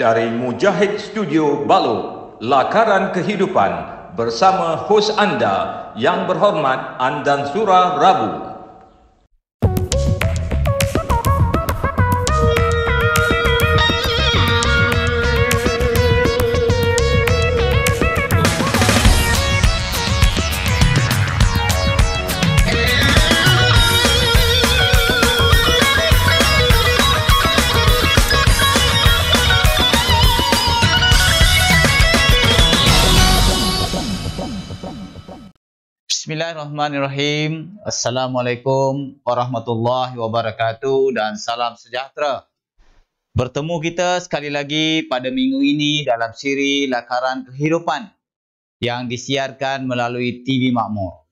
dari Mujahid Studio Balu, Lakaran Kehidupan bersama hos anda yang berhormat Andan Surah Rabu. Bismillahirrahmanirrahim. Assalamualaikum warahmatullahi wabarakatuh dan salam sejahtera. Bertemu kita sekali lagi pada minggu ini dalam siri Lakaran Kehidupan yang disiarkan melalui TV Makmur.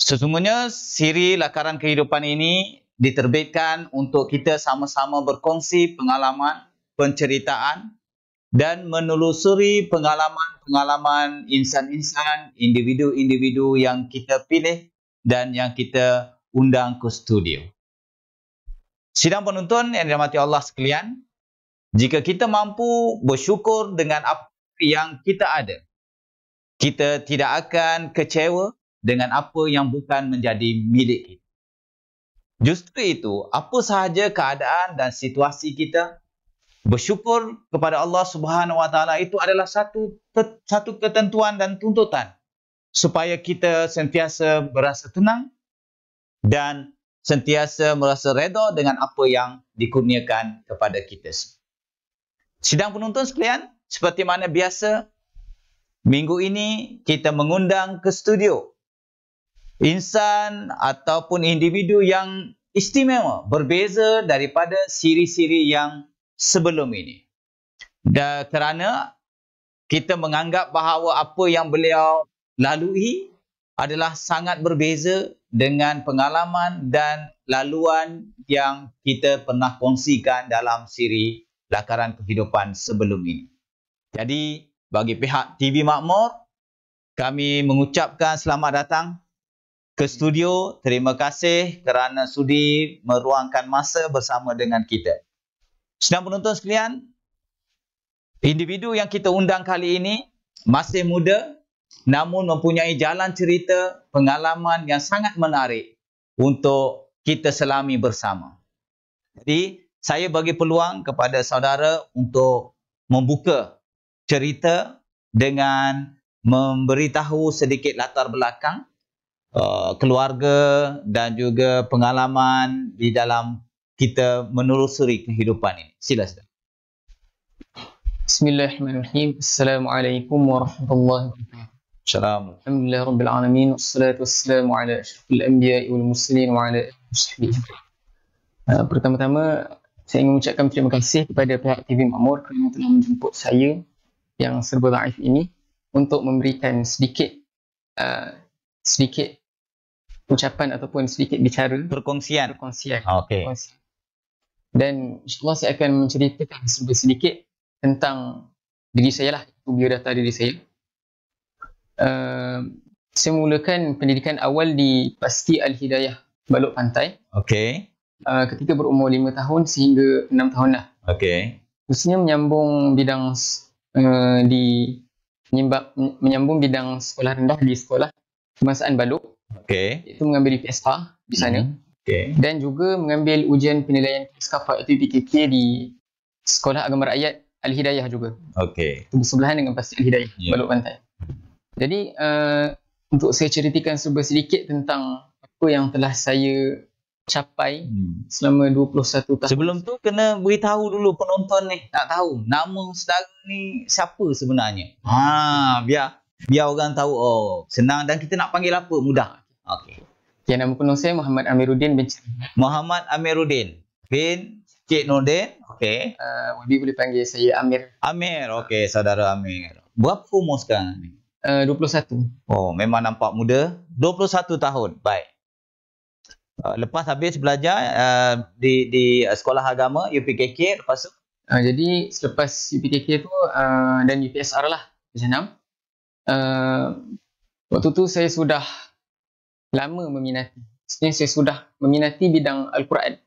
Sesungguhnya siri Lakaran Kehidupan ini diterbitkan untuk kita sama-sama berkongsi pengalaman, penceritaan dan menelusuri pengalaman-pengalaman insan-insan, individu-individu yang kita pilih dan yang kita undang ke studio. Sidang penonton yang dirahmati Allah sekalian, jika kita mampu bersyukur dengan apa yang kita ada, kita tidak akan kecewa dengan apa yang bukan menjadi milik kita. Justru itu, apa sahaja keadaan dan situasi kita, Bersyukur kepada Allah Subhanahu Wa Taala itu adalah satu satu ketentuan dan tuntutan supaya kita sentiasa berasa tenang dan sentiasa merasa reda dengan apa yang dikurniakan kepada kita. Sidang penonton sekalian, seperti mana biasa, minggu ini kita mengundang ke studio insan ataupun individu yang istimewa, berbeza daripada siri-siri yang sebelum ini. dan kerana kita menganggap bahawa apa yang beliau lalui adalah sangat berbeza dengan pengalaman dan laluan yang kita pernah kongsikan dalam siri lakaran kehidupan sebelum ini. Jadi bagi pihak TV Makmur, kami mengucapkan selamat datang ke studio. Terima kasih kerana sudi meruangkan masa bersama dengan kita. Sedang penonton sekalian, individu yang kita undang kali ini masih muda namun mempunyai jalan cerita pengalaman yang sangat menarik untuk kita selami bersama. Jadi, saya bagi peluang kepada saudara untuk membuka cerita dengan memberitahu sedikit latar belakang uh, keluarga dan juga pengalaman di dalam kita menelusuri kehidupan ini. Sila sila. Bismillahirrahmanirrahim. Assalamualaikum warahmatullahi wabarakatuh. Salam. Alhamdulillah rabbil alamin. Wassalatu wassalamu ala asyrafil anbiya wal mursalin wa ala ashabihi. Uh, pertama-tama saya ingin mengucapkan terima kasih kepada pihak TV Makmur kerana telah menjemput saya yang serba daif ini untuk memberikan sedikit uh, sedikit ucapan ataupun sedikit bicara perkongsian perkongsian ah, okey dan insyaAllah saya akan menceritakan sedikit tentang diri saya lah, biodata diri saya. Uh, saya mulakan pendidikan awal di Pasti Al-Hidayah, Balok Pantai. Okay. Uh, ah, ketika berumur lima tahun sehingga enam tahun lah. Okay. Khususnya menyambung bidang uh, di menyambung menyambung bidang sekolah rendah di sekolah kebangsaan Balok. Okay. Itu mengambil PSH di sana. Mm-hmm. Okay. Dan juga mengambil ujian penilaian Skafa PKK di Sekolah Agama Rakyat Al-Hidayah juga. Okey. Itu bersebelahan dengan Pasir Al-Hidayah, yeah. Balut Pantai. Jadi, uh, untuk saya ceritakan sebuah sedikit tentang apa yang telah saya capai hmm. selama 21 tahun. Sebelum tu kena beritahu dulu penonton ni tak tahu nama saudara ni siapa sebenarnya. Ha, biar biar orang tahu oh senang dan kita nak panggil apa mudah. Okey. Okay, nama penuh saya Muhammad Amiruddin bin Cik Muhammad Amiruddin bin Cik Nordin. Okay. Uh, eh, Wabi boleh panggil saya Amir. Amir. Okay, saudara Amir. Berapa umur sekarang ni? Eh, uh, 21. Oh, memang nampak muda. 21 tahun. Baik. Uh, lepas habis belajar uh, di di sekolah agama UPKK lepas tu? Uh, jadi, selepas UPKK tu uh, dan UPSR lah. Macam mana? Uh, waktu tu saya sudah lama meminati. Sebenarnya saya sudah meminati bidang Al-Quran.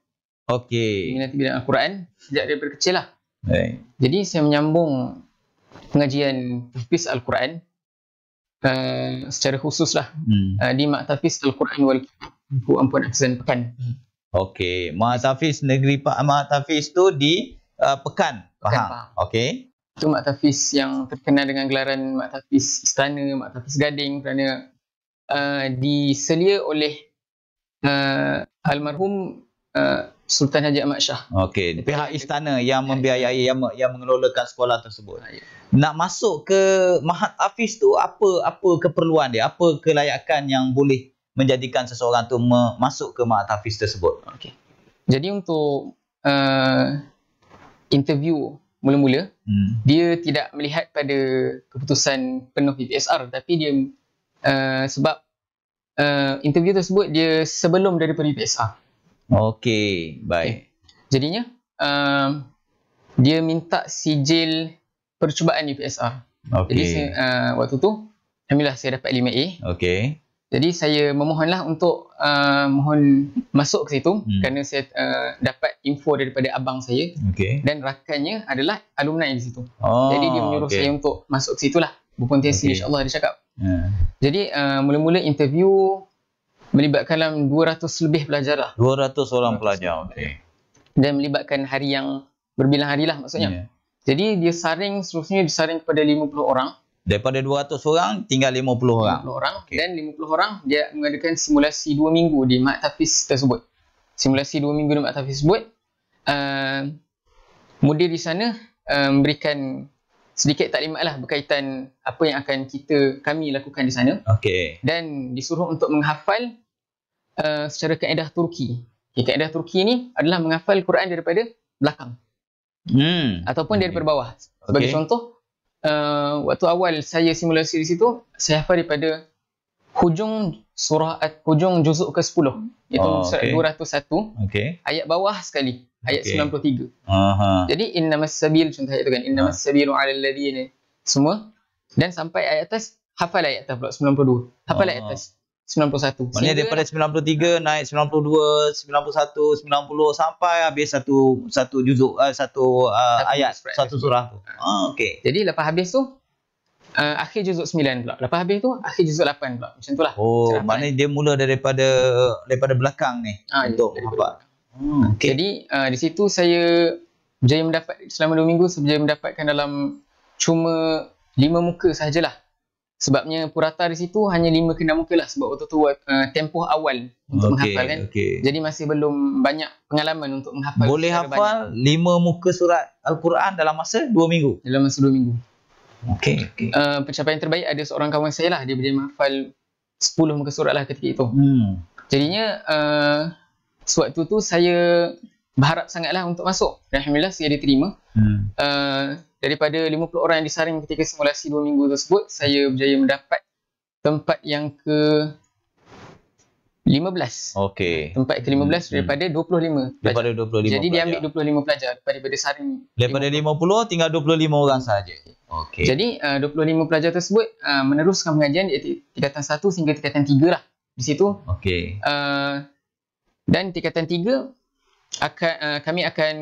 Okey. Meminati bidang Al-Quran sejak daripada kecil lah. Baik. Jadi saya menyambung pengajian Tafis Al-Quran uh, secara khusus lah hmm. uh, di Maktafis Al-Quran wal Puan Puan Aksan Pekan. Okey. Maktafis Negeri Pak Maktafis tu di uh, Pekan. Faham. Okey. Itu Maktafis yang terkenal dengan gelaran Maktafis Istana, Maktafis Gading kerana uh, diselia oleh uh, almarhum uh, Sultan Haji Ahmad Shah. Okey, pihak istana yang ya, membiayai ya. yang yang mengelolakan sekolah tersebut. Ah, ya. Nak masuk ke Mahat Afis tu apa apa keperluan dia? Apa kelayakan yang boleh menjadikan seseorang tu masuk ke Mahat Afis tersebut? Okey. Jadi untuk uh, interview mula-mula, hmm. dia tidak melihat pada keputusan penuh PPSR tapi dia Eh, sebab uh, interview tersebut dia sebelum daripada UPSR. Okey, baik. Okay. Jadinya uh, dia minta sijil percubaan UPSR. Okay. Jadi saya, uh, waktu tu alhamdulillah saya dapat lima a Okey. Jadi saya memohonlah untuk uh, mohon masuk ke situ hmm. kerana saya uh, dapat info daripada abang saya okay. dan rakannya adalah alumni di situ. Oh, Jadi dia menyuruh okay. saya untuk masuk ke situlah. Berpunti okay. insya-Allah dia cakap Hmm. Jadi uh, mula-mula interview melibatkan dalam 200 lebih pelajar lah. 200 orang 200. pelajar, okey. Dan melibatkan hari yang berbilang hari lah maksudnya. Yeah. Jadi dia saring seterusnya disaring kepada 50 orang. Daripada 200 orang tinggal 50 orang. 50 orang okay. dan 50 orang dia mengadakan simulasi 2 minggu di Maktafis tersebut. Simulasi 2 minggu di Maktafis tersebut. Uh, mudir di sana uh, memberikan sedikit taklimat lah berkaitan apa yang akan kita kami lakukan di sana. Okey. Dan disuruh untuk menghafal uh, secara kaedah Turki. Okay, kaedah Turki ni adalah menghafal Quran daripada belakang. Hmm. Ataupun okay. daripada bawah. Sebagai okay. contoh, uh, waktu awal saya simulasi di situ, saya hafal daripada hujung surah eh, hujung juzuk ke-10 iaitu oh, surat okay. 201 okay. ayat bawah sekali ayat okay. 93 uh-huh. jadi innamas sabil contoh ayat tu kan innamas ha. sabilu uh-huh. alal ladina semua dan sampai ayat atas hafal ayat atas pula 92 hafal uh-huh. ayat oh. atas 91 maknanya daripada 93 naik 92 91 90 sampai habis satu satu juzuk uh, satu, uh, satu ayat surat satu surah tu uh, okey jadi lepas habis tu uh, akhir juzuk 9 pula. Lepas habis tu akhir juzuk 8 pula. Macam itulah. Oh, maknanya dia mula daripada daripada belakang ni. Ha, untuk apa? Hmm, okay. Jadi uh, di situ saya berjaya mendapat selama 2 minggu saya berjaya mendapatkan dalam cuma 5 muka sahajalah. Sebabnya purata di situ hanya 5 ke 6 muka lah sebab waktu tu uh, tempoh awal untuk okay, menghafal kan. Okay. Jadi masih belum banyak pengalaman untuk menghafal. Boleh hafal banyak. 5 muka surat Al-Quran dalam masa 2 minggu? Dalam masa 2 minggu. Okay. okay. Uh, eh, pencapaian terbaik ada seorang kawan saya lah. Dia berjaya menghafal 10 muka surat lah ketika itu. Hmm. Jadinya, uh, sewaktu tu saya berharap sangatlah untuk masuk. Alhamdulillah saya diterima. Hmm. Uh, daripada 50 orang yang disaring ketika simulasi 2 minggu tersebut, saya berjaya mendapat tempat yang ke 15. Okay. Tempat ke-15 hmm. daripada 25. Daripada 25 Jadi pelajar. dia ambil 25 pelajar daripada saring. Daripada 50, 50 tinggal 25 orang saja. Okay. Jadi eh, uh, 25 pelajar tersebut uh, meneruskan pengajian iaitu tingkatan 1 sehingga tingkatan 3 lah di situ. Okay. Uh, eh, dan tingkatan 3 akan, uh, kami akan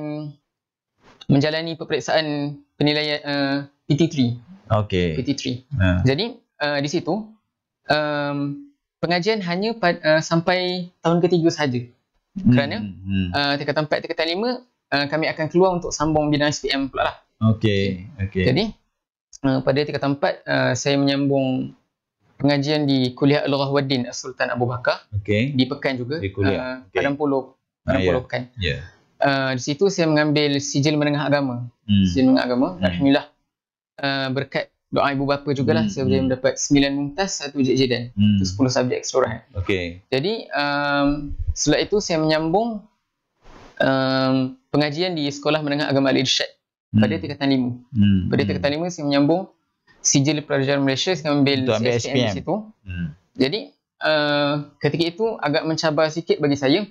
menjalani peperiksaan penilaian uh, PT3. Okay. PT3. Uh. Ha. Jadi uh, di situ um, pengajian hanya pad, uh, sampai tahun ketiga sahaja. Hmm. Kerana hmm. Uh, tingkatan 4, tingkatan 5 uh, kami akan keluar untuk sambung bidang SPM pula lah. Okay. okay. Jadi Eh, pada tiga tempat uh, eh, saya menyambung pengajian di kuliah Al-Rahwadin Sultan Abu Bakar okay. di Pekan juga di kuliah. Uh, eh, okay. Pulau Padang ah, ya. Pulau Pekan. Yeah. Ya. Uh, di situ saya mengambil sijil menengah agama. Hmm. Sijil menengah agama. Hmm. Alhamdulillah uh, berkat doa ibu bapa jugalah hmm. saya boleh hmm. mendapat 9 muntas satu jejedan. Hmm. Itu hmm. 10 subjek seluruh. Okay. Jadi um, setelah itu saya menyambung um, pengajian di Sekolah Menengah Agama Al-Irsyad pada hmm. tingkatan 5. Hmm. Pada tingkatan 5 saya menyambung sijil pelajar Malaysia saya ambil SPM, SPM. di situ. Hmm. Jadi uh, ketika itu agak mencabar sikit bagi saya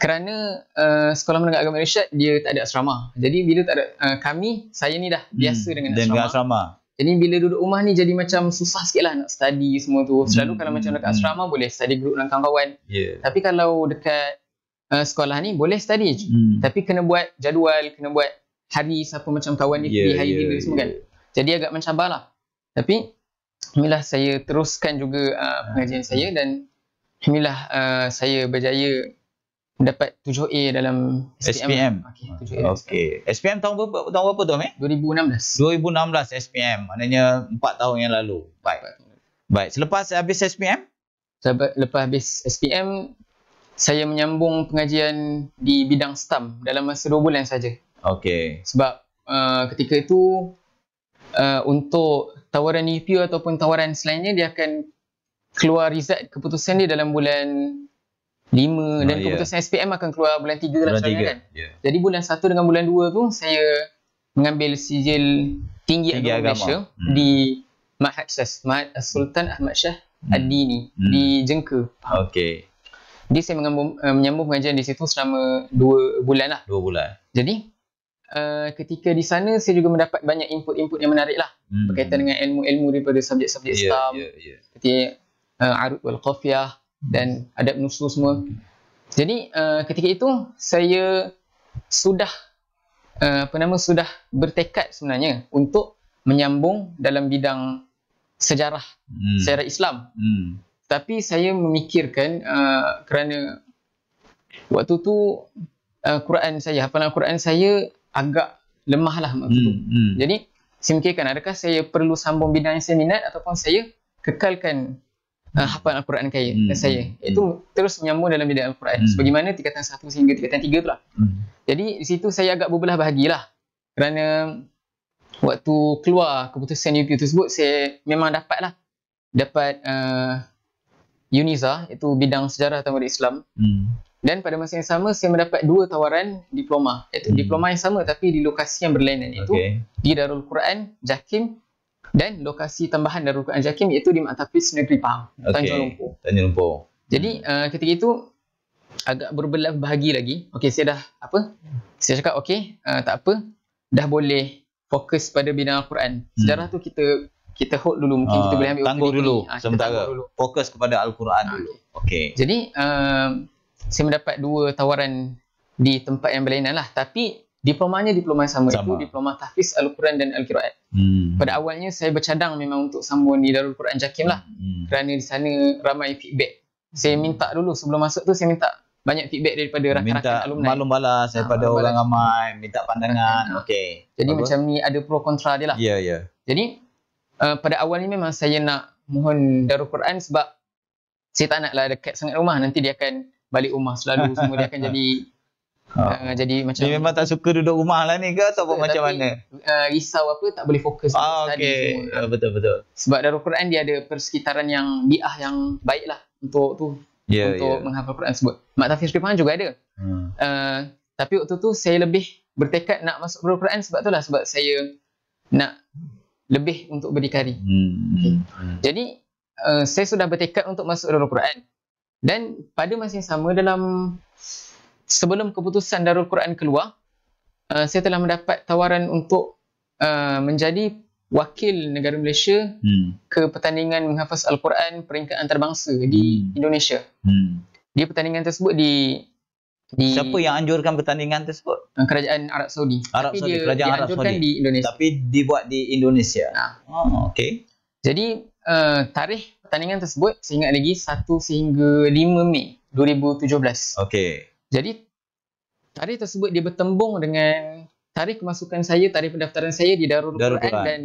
kerana uh, sekolah menengah agama Malaysia dia tak ada asrama. Jadi bila tak ada uh, kami saya ni dah hmm. biasa hmm. dengan asrama. Dengan asrama. Jadi bila duduk rumah ni jadi macam susah sikit lah nak study semua tu. Selalu hmm. kalau macam dekat hmm. asrama hmm. boleh study group dengan kawan-kawan. Yeah. Tapi kalau dekat uh, sekolah ni boleh study je. Hmm. Tapi kena buat jadual, kena buat hadis apa macam kawan dia pergi ya, hari ya, ini semua ya. kan. Jadi agak mencabarlah. Tapi Alhamdulillah saya teruskan juga uh, ah. pengajian saya dan Alhamdulillah uh, saya berjaya dapat 7A dalam SPM. SPM. Okey. Okay. SPM tahun berapa tahun berapa tu Amir? 2016. 2016 SPM. Maknanya 4 tahun yang lalu. Baik. Baik. Selepas habis SPM? Lepas habis SPM saya menyambung pengajian di bidang STEM dalam masa 2 bulan saja. Okay. Sebab uh, ketika itu uh, untuk tawaran EPU ataupun tawaran selainnya dia akan keluar result keputusan dia dalam bulan 5 oh, dan yeah. keputusan SPM akan keluar bulan 3 lah sebenarnya. kan. Yeah. Jadi bulan 1 dengan bulan 2 tu saya mengambil sijil tinggi, tinggi agama Malaysia hmm. di Mahat Syas, Mahat Sultan Ahmad Shah hmm. Ad-Dini hmm. di Jengka. Okay. Jadi saya mengambil, uh, menyambung pengajian di situ selama 2 bulan lah. 2 bulan. Jadi Eh, ketika di sana saya juga mendapat banyak input-input yang menarik lah hmm. berkaitan dengan ilmu-ilmu daripada subjek-subjek yeah, Islam ya, ya. seperti yeah, yeah. uh, arut wal qafiyah hmm. dan adab nusul semua hmm. jadi uh, ketika itu saya sudah uh, apa nama sudah bertekad sebenarnya untuk menyambung dalam bidang sejarah hmm. sejarah Islam hmm. tapi saya memikirkan uh, kerana waktu tu uh, Quran saya hafalan Quran saya agak lemah lah hmm, hmm. jadi saya fikirkan adakah saya perlu sambung bidang yang saya minat ataupun saya kekalkan hmm. uh, hafal Al-Quran kaya hmm. saya itu hmm. terus menyambung dalam bidang Al-Quran hmm. sebagaimana tingkatan 1 sehingga tingkatan 3 tu lah hmm. jadi di situ saya agak berbelah bahagilah kerana waktu keluar keputusan UPU tersebut saya memang dapat lah dapat uh, UNIZA itu bidang sejarah tamadun Islam hmm. Dan pada masa yang sama saya mendapat dua tawaran diploma. Iaitu hmm. diploma yang sama tapi di lokasi yang berlainan iaitu okay. di Darul Quran Jakim dan lokasi tambahan Darul Quran Jakim iaitu di Matapis Negeri Pahang, okay. Tanjung Lumpur. Tanjung Lumpur. Jadi uh, ketika itu agak berbelah bahagi lagi. Okey saya dah apa? Saya cakap okey uh, tak apa dah boleh fokus pada bina Al-Quran. Hmm. Sejarah hmm. tu kita kita hold dulu mungkin uh, kita ah, boleh ambil tangguh dulu ha, sementara dulu. fokus kepada Al-Quran ha, dulu. Okey. Okay. Jadi uh, saya mendapat dua tawaran di tempat yang berlainan lah. Tapi diplomanya diploma yang sama, sama. itu diploma tahfiz Al-Quran dan Al-Qiraat. Hmm. Pada awalnya saya bercadang memang untuk sambung di Darul Quran Jakim lah. Hmm. hmm. Kerana di sana ramai feedback. Saya hmm. minta dulu sebelum masuk tu saya minta banyak feedback daripada rakan-rakan alumni. Minta maklum balas ha, daripada ha, orang ramai, minta pandangan. Ha. Okey. Jadi Apa? macam ni ada pro kontra dia lah. yeah, Yeah. Jadi uh, pada awalnya memang saya nak mohon Darul Quran sebab saya tak naklah dekat sangat rumah nanti dia akan balik rumah selalu semua dia akan jadi Ha. Uh, jadi macam dia memang tak suka duduk rumah lah ni ke atau apa macam mana uh, risau apa tak boleh fokus ah, okay. semua. Uh, betul betul sebab dalam Quran dia ada persekitaran yang bi'ah yang baik lah untuk tu yeah, untuk yeah. menghafal Quran sebut Mak Tafiz Kripahan juga ada hmm. uh, tapi waktu tu saya lebih bertekad nak masuk Al Quran sebab tu lah sebab saya nak lebih untuk berdikari hmm. Okay. Hmm. jadi uh, saya sudah bertekad untuk masuk Al Quran dan pada masa yang sama dalam sebelum keputusan Darul Quran keluar, uh, saya telah mendapat tawaran untuk uh, menjadi wakil negara Malaysia hmm. ke pertandingan menghafaz Al-Quran peringkat antarabangsa hmm. hmm. di Indonesia. Hmm. Dia pertandingan tersebut di, di Siapa yang anjurkan pertandingan tersebut? Uh, kerajaan Arab Saudi. Arab Saudi, kerajaan Arab Saudi. Di Tapi dibuat di Indonesia. Ha. Oh, okay. Jadi uh, tarikh pertandingan tersebut saya ingat lagi 1 sehingga 5 Mei 2017. Okey. Jadi tarikh tersebut dia bertembung dengan tarikh masukan saya, tarikh pendaftaran saya di Darul, Darul Quran, dan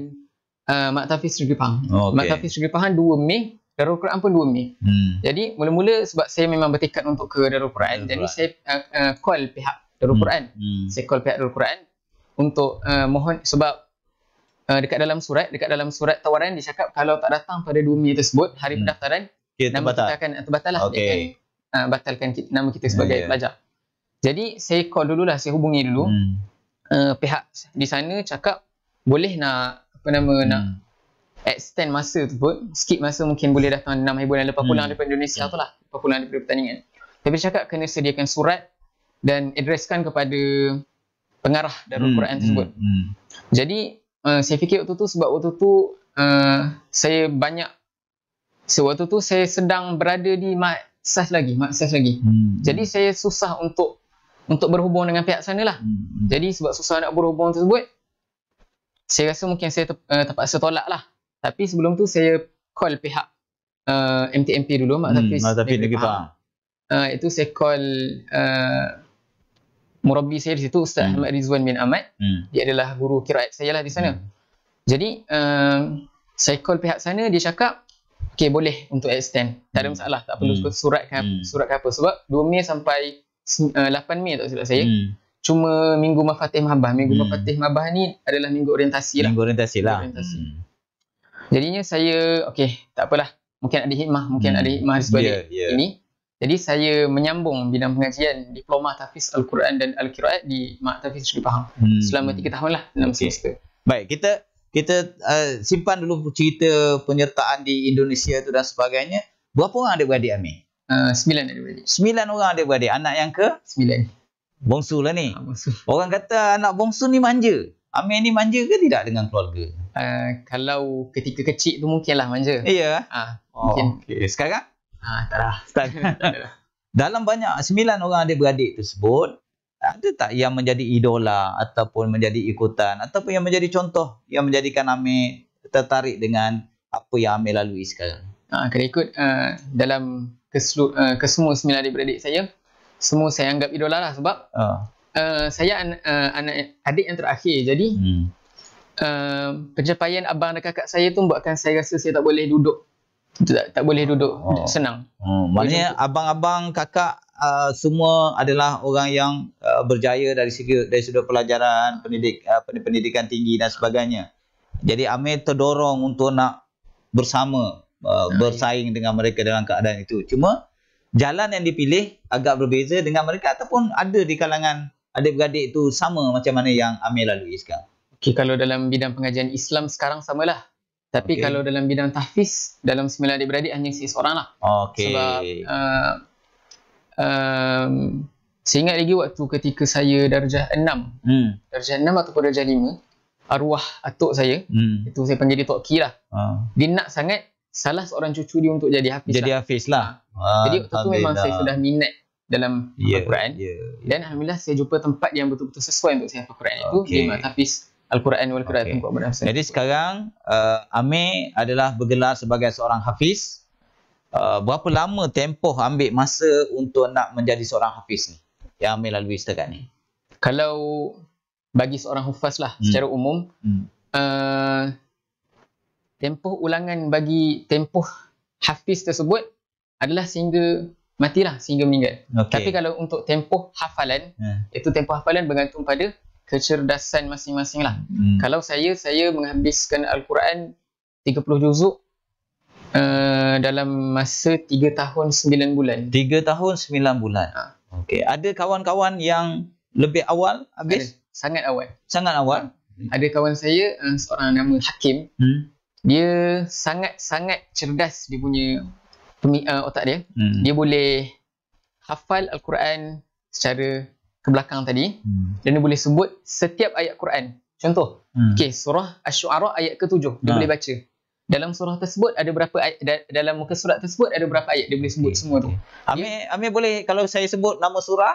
uh, Maktafi Seri Gepang. Okay. Maktafi Seri Gepang 2 Mei, Darul Quran pun 2 Mei. Hmm. Jadi mula-mula sebab saya memang bertekad untuk ke Darul Quran, Darul jadi saya uh, uh, call pihak Darul hmm. Quran. Hmm. Saya call pihak Darul Quran untuk uh, mohon sebab Eh, dekat dalam surat, dekat dalam surat tawaran dia cakap kalau tak datang pada dua minggu tersebut, hari hmm. pendaftaran, okay, nama kita akan eh, terbatal lah. Okay. Dia akan, uh, batalkan kita, nama kita sebagai yeah. pelajar. Jadi saya call lah saya hubungi dulu. Hmm. Uh, pihak di sana cakap boleh nak, apa nama, hmm. nak extend masa tu pun, skip masa mungkin boleh datang 6 hari bulan lepas hmm. pulang daripada Indonesia yeah. Hmm. tu lah, lepas pulang daripada pertandingan. Tapi cakap kena sediakan surat dan addresskan kepada pengarah darul hmm, Quran tersebut. Hmm, hmm. Jadi Eh, saya fikir waktu tu sebab waktu tu uh, saya banyak sewaktu so, tu saya sedang berada di maksas lagi maksas lagi. Hmm. Jadi saya susah untuk untuk berhubung dengan pihak sanalah. Hmm, hmm. Jadi sebab susah nak berhubung tersebut saya rasa mungkin saya ter, uh, eh, terpaksa tolak lah. Tapi sebelum tu saya call pihak uh, MTMP dulu Mak hmm, Tapi Negeri Pahang. Uh, itu saya call uh, murabbi saya di situ Ustaz hmm. Ahmad Rizwan bin Ahmad. Hmm. Dia adalah guru kiraat saya lah di sana. Hmm. Jadi um, saya call pihak sana dia cakap okay boleh untuk extend. Tak ada hmm. masalah, tak perlu hmm. surat ke hmm. surat ke apa sebab 2 Mei sampai uh, eh, 8 Mei tak silap saya. Hmm. Cuma Minggu mahfatih Mahabah. Minggu hmm. Mafatih Mahabah ni adalah minggu orientasi lah. Minggu orientasi lah. Hmm. Jadinya saya, okay tak apalah. Mungkin ada hikmah. Mungkin hmm. ada hikmah di sebalik yeah, yeah. ini. Jadi saya menyambung bidang pengajian Diploma Tafiz Al-Quran dan Al-Qiraat di Mak Tafiz Sudut Faham. Hmm. Selama 3 tahun lah dalam okay. semester. Baik, kita kita uh, simpan dulu cerita penyertaan di Indonesia tu dan sebagainya. Berapa orang ada beradik Amir? Uh, sembilan ada beradik. Sembilan orang ada beradik. Anak yang ke? Sembilan. Bongsu lah ni. Ha, bongsu. Orang kata anak bongsu ni manja. Amir ni manja ke tidak dengan keluarga? Uh, kalau ketika kecil tu mungkinlah manja. Iya. Yeah. Uh, oh, mungkin. Okay. Sekarang? Ha, tak Tak, dalam banyak sembilan orang adik-beradik tersebut, ada tak yang menjadi idola ataupun menjadi ikutan ataupun yang menjadi contoh yang menjadikan Amir tertarik dengan apa yang Amir lalui sekarang? Ha, kena ikut uh, dalam keselu, uh, kesemua sembilan adik-beradik saya, semua saya anggap idola lah sebab uh. Uh, saya an, uh, anak adik yang terakhir jadi hmm. uh, pencapaian abang dan kakak saya tu buatkan saya rasa saya tak boleh duduk tak, tak boleh duduk oh. senang. Hmm. Maknanya abang-abang, kakak uh, semua adalah orang yang uh, berjaya dari segi dari sudut pelajaran, pendidik, uh, pendidikan tinggi dan sebagainya. Jadi Amir terdorong untuk nak bersama uh, bersaing ya. dengan mereka dalam keadaan itu. Cuma jalan yang dipilih agak berbeza dengan mereka ataupun ada di kalangan adik-beradik itu sama macam mana yang Amir lalui sekarang. Okay, kalau dalam bidang pengajian Islam sekarang samalah. Tapi okay. kalau dalam bidang tahfiz, dalam sembilan adik-beradik hanya si seorang lah. Okay. Sebab, uh, um, saya ingat lagi waktu ketika saya darjah enam. Hmm. Darjah enam ataupun darjah lima, arwah atuk saya, hmm. itu saya panggil dia Tok Ki lah. Ha. Dia nak sangat salah seorang cucu dia untuk jadi hafiz jadi lah. Jadi hafiz lah. Ha. Ah. Jadi waktu tu memang saya sudah minat dalam yeah, Al-Quran. Yeah, yeah. Dan Alhamdulillah saya jumpa tempat yang betul-betul sesuai untuk saya Al-Quran okay. itu. Dia mahu Al-Quran wal Qira'atun okay. Qabla Jadi sekarang uh, Amir adalah bergelar sebagai seorang hafiz. Uh, berapa lama tempoh ambil masa untuk nak menjadi seorang hafiz ni? Yang Amir lalu setakat ni. Kalau bagi seorang hafiz lah hmm. secara umum, hmm. uh, tempoh ulangan bagi tempoh hafiz tersebut adalah sehingga matilah sehingga meninggal. Okay. Tapi kalau untuk tempoh hafalan, hmm. iaitu tempoh hafalan bergantung pada kecerdasan masing-masing lah. Hmm. Kalau saya, saya menghabiskan Al-Quran 30 juzuk Uh, dalam masa 3 tahun 9 bulan. 3 tahun 9 bulan. Ha. Okey, ada kawan-kawan yang lebih awal habis? Ada. Sangat awal. Sangat awal. Ha. Ada kawan saya uh, seorang nama Hakim. Hmm. Dia sangat-sangat cerdas dia punya pemi- uh, otak dia. Hmm. Dia boleh hafal al-Quran secara ke belakang tadi hmm. dan dia boleh sebut setiap ayat Quran. Contoh, hmm. okay, surah Ash-Shu'ara ayat ke-7, dia ha. boleh baca. Dalam surah tersebut ada berapa ayat da- dalam muka surat tersebut ada berapa ayat dia boleh sebut okay. semua tu. Amir okay. Amir boleh kalau saya sebut nama surah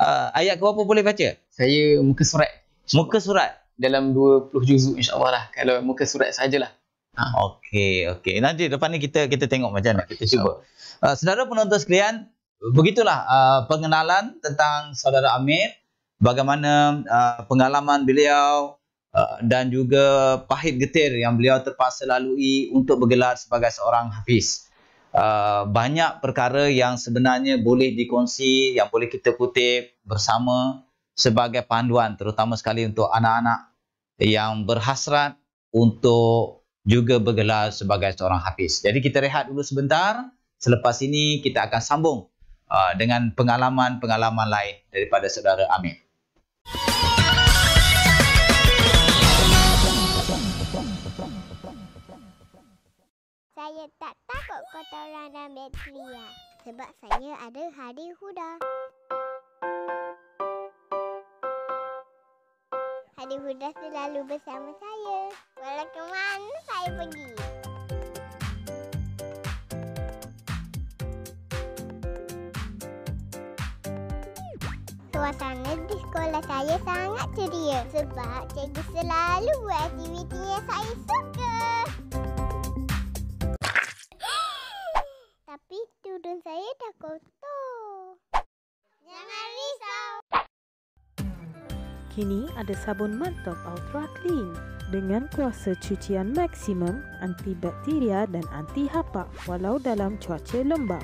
uh, ayat ke berapa boleh baca? Saya muka surat. Muka surat dalam 20 juzuk insya-Allah lah kalau muka surat sajalah. Ha. Okey okey. Nanti depan ni kita kita tengok macam mana kita cuba. Uh, saudara penonton sekalian, begitulah uh, pengenalan tentang saudara Amir bagaimana uh, pengalaman beliau uh, dan juga pahit getir yang beliau terpaksa lalui untuk bergelar sebagai seorang hafiz. Uh, banyak perkara yang sebenarnya boleh dikongsi yang boleh kita kutip bersama sebagai panduan terutama sekali untuk anak-anak yang berhasrat untuk juga bergelar sebagai seorang hafiz. Jadi kita rehat dulu sebentar. Selepas ini kita akan sambung Ah, dengan pengalaman-pengalaman lain daripada saudara Amir. Saya tak takut kotoran dan bakteria sebab saya ada hadi huda. Hadi huda selalu bersama saya. Walau ke mana saya pergi. suasana di sekolah saya sangat ceria sebab cikgu selalu buat aktiviti yang saya suka. Tapi tudung saya dah kotor. Jangan risau. Kini ada sabun mantap Ultra Clean dengan kuasa cucian maksimum antibakteria dan anti hapak walau dalam cuaca lembap.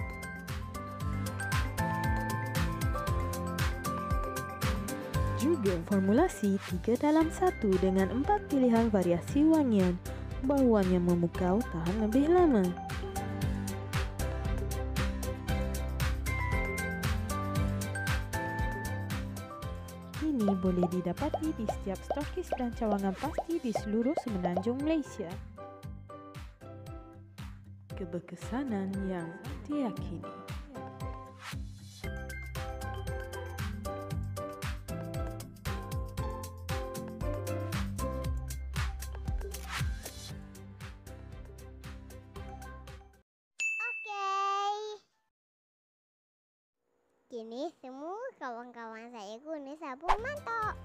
Sebagai formulasi 3 dalam 1 dengan 4 pilihan variasi wangian, bau yang memukau tahan lebih lama. Ini boleh didapati di setiap stokis dan cawangan pasti di seluruh semenanjung Malaysia. Keberkesanan yang diakini. ini semua kawan-kawan saya guna sabun mantap.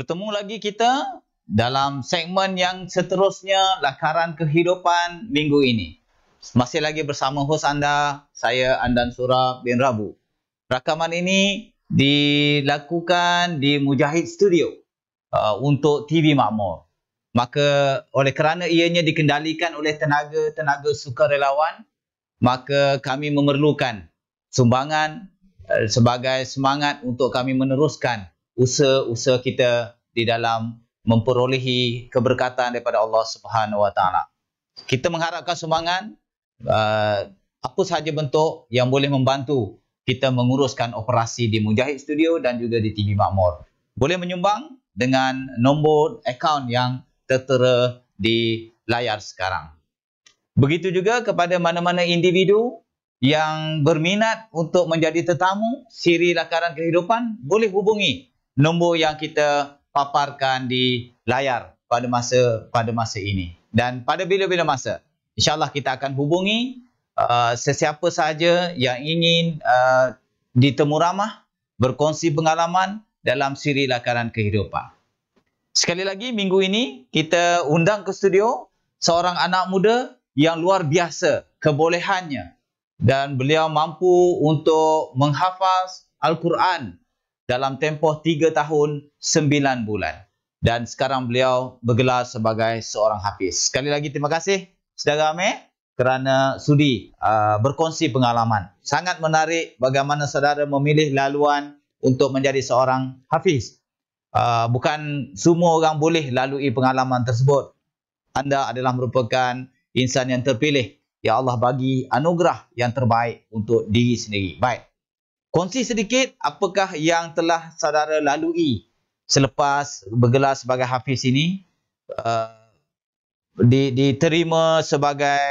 bertemu lagi kita dalam segmen yang seterusnya lakaran kehidupan minggu ini. Masih lagi bersama hos anda, saya Andan Sura bin Rabu. Rakaman ini dilakukan di Mujahid Studio uh, untuk TV Makmur. Maka oleh kerana ianya dikendalikan oleh tenaga-tenaga sukarelawan, maka kami memerlukan sumbangan uh, sebagai semangat untuk kami meneruskan usaha-usaha kita di dalam memperolehi keberkatan daripada Allah Subhanahu Wa Taala. Kita mengharapkan sumbangan uh, apa sahaja bentuk yang boleh membantu kita menguruskan operasi di Mujahid Studio dan juga di TV Makmur. Boleh menyumbang dengan nombor akaun yang tertera di layar sekarang. Begitu juga kepada mana-mana individu yang berminat untuk menjadi tetamu siri lakaran kehidupan boleh hubungi nombor yang kita paparkan di layar pada masa pada masa ini dan pada bila-bila masa insyaallah kita akan hubungi uh, sesiapa sahaja yang ingin uh, ditemu ramah berkongsi pengalaman dalam siri lakaran kehidupan. Sekali lagi minggu ini kita undang ke studio seorang anak muda yang luar biasa kebolehannya dan beliau mampu untuk menghafaz Al-Quran dalam tempoh 3 tahun 9 bulan dan sekarang beliau bergelar sebagai seorang hafiz. Sekali lagi terima kasih saudara Amir kerana sudi uh, berkongsi pengalaman. Sangat menarik bagaimana saudara memilih laluan untuk menjadi seorang hafiz. Uh, bukan semua orang boleh lalui pengalaman tersebut. Anda adalah merupakan insan yang terpilih. Ya Allah bagi anugerah yang terbaik untuk diri sendiri. Baik. Kongsi sedikit apakah yang telah saudara lalui selepas bergelar sebagai hafiz ini uh, diterima sebagai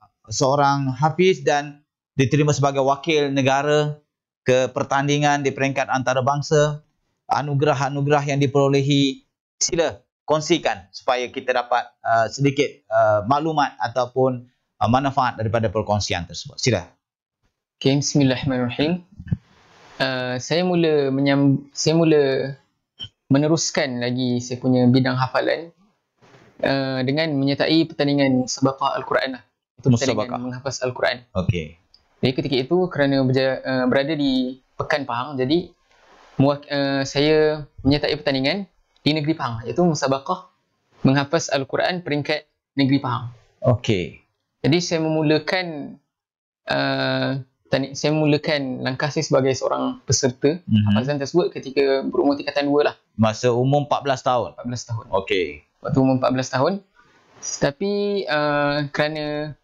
uh, seorang hafiz dan diterima sebagai wakil negara ke pertandingan di peringkat antarabangsa anugerah-anugerah yang diperolehi sila kongsikan supaya kita dapat uh, sedikit uh, maklumat ataupun uh, manfaat daripada perkongsian tersebut sila Okay, Bismillahirrahmanirrahim. Eh, saya mula menyam saya mula meneruskan lagi saya punya bidang hafalan uh, dengan menyertai pertandingan sabaqah al-Quran lah. Itu pertandingan menghafaz al-Quran. Okey. Jadi ketika itu kerana berjaya, uh, eh, berada di Pekan Pahang jadi uh, saya menyertai pertandingan di negeri Pahang iaitu musabaqah menghafaz al-Quran peringkat negeri Pahang. Okey. Jadi saya memulakan uh, tanya, saya mulakan langkah saya sebagai seorang peserta mm-hmm. hafazan tersebut ketika berumur tingkatan 2 lah. Masa umur 14 tahun? 14 tahun. Okey. Waktu umur 14 tahun. Tapi uh, kerana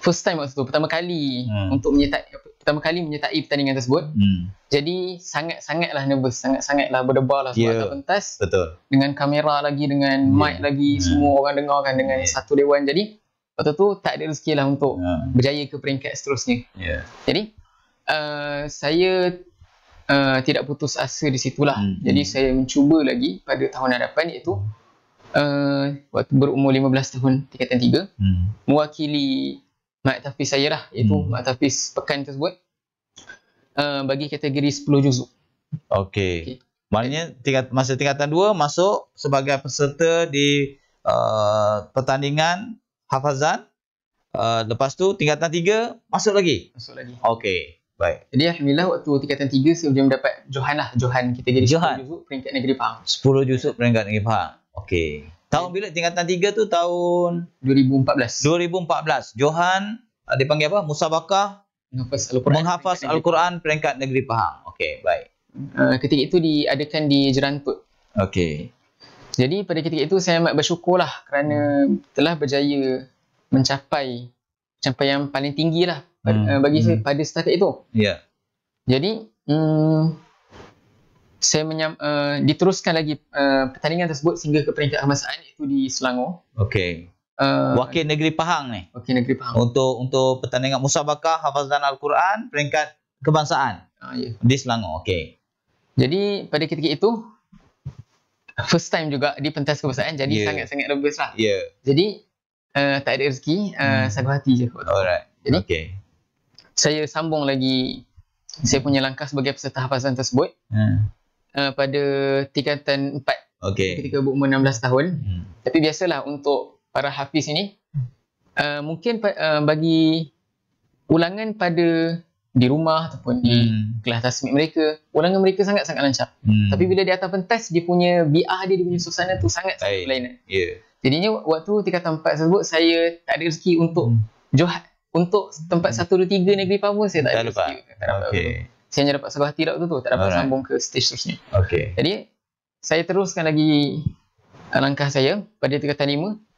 first time waktu tu, pertama kali mm. untuk menyertai, pertama kali menyertai pertandingan tersebut. Mm. Jadi sangat-sangatlah sangat nervous, sangat-sangatlah berdebar lah sebab yeah. tak pentas. Betul. Dengan kamera lagi, dengan yeah. mic lagi, mm. semua orang dengarkan dengan yeah. satu dewan. Jadi waktu tu tak ada rezeki lah untuk yeah. berjaya ke peringkat seterusnya. Yeah. Jadi uh, saya uh, tidak putus asa di situlah. Mm-hmm. Jadi saya mencuba lagi pada tahun hadapan iaitu uh, waktu berumur 15 tahun tingkatan 3 mm. mewakili mak tafis saya lah iaitu mm. mak tafis pekan tersebut uh, bagi kategori 10 juzuk. Okay. okay. Maknanya tingkat, masa tingkatan 2 masuk sebagai peserta di uh, pertandingan hafazan. Uh, lepas tu tingkatan tiga masuk lagi? Masuk lagi. Okey. Baik. Jadi Alhamdulillah waktu tingkatan tiga saya dapat Johan lah. Johan kita jadi Johan. 10 juzuk peringkat negeri Pahang. 10 juzuk peringkat negeri Pahang. Okey. Tahun bila tingkatan tiga tu tahun? 2014. 2014. Johan uh, dipanggil apa? Musabakah? Menghafaz Al-Quran. Menghafaz Al-Quran peringkat negeri Pahang. Okey. Baik. Uh, ketika itu diadakan di Put. Okey. Jadi pada ketika itu saya amat bersyukurlah kerana telah berjaya mencapai capaian paling tinggi lah hmm. Eh, bagi hmm. saya pada setakat itu. Yeah. Jadi hmm, saya menyam, uh, diteruskan lagi uh, pertandingan tersebut sehingga ke peringkat kemasaan itu di Selangor. Okay. Uh, Wakil Negeri Pahang ni. Wakil Negeri Pahang. Untuk untuk pertandingan Musabakah Hafazan Al-Quran peringkat kebangsaan. Uh, ah, yeah. Di Selangor. Okay. Jadi pada ketika itu first time juga di pentas kebesaran jadi yeah. sangat-sangat nervous lah. Yeah. Jadi uh, tak ada rezeki, uh, hmm. sagu hati je kot. Alright. Jadi okay. saya sambung lagi saya punya langkah sebagai peserta hafazan tersebut hmm. uh, pada tingkatan 4 okay. ketika berumur 16 tahun. Hmm. Tapi biasalah untuk para hafiz ini uh, mungkin uh, bagi ulangan pada di rumah ataupun hmm. di kelas tasmik mereka ulangan mereka sangat-sangat lancar hmm. tapi bila di atas pentas dia punya biah dia dia punya suasana tu sangat sangat lain yeah. jadinya waktu tingkat tempat tersebut saya tak ada rezeki untuk hmm. Johat untuk tempat hmm. satu-dua-tiga negeri pun saya tak, tak ada rezeki tak dapat okay. Untuk. saya hanya dapat sebuah tirak tu tu tak dapat Alright. sambung ke stage seterusnya okay. jadi saya teruskan lagi langkah saya pada tingkatan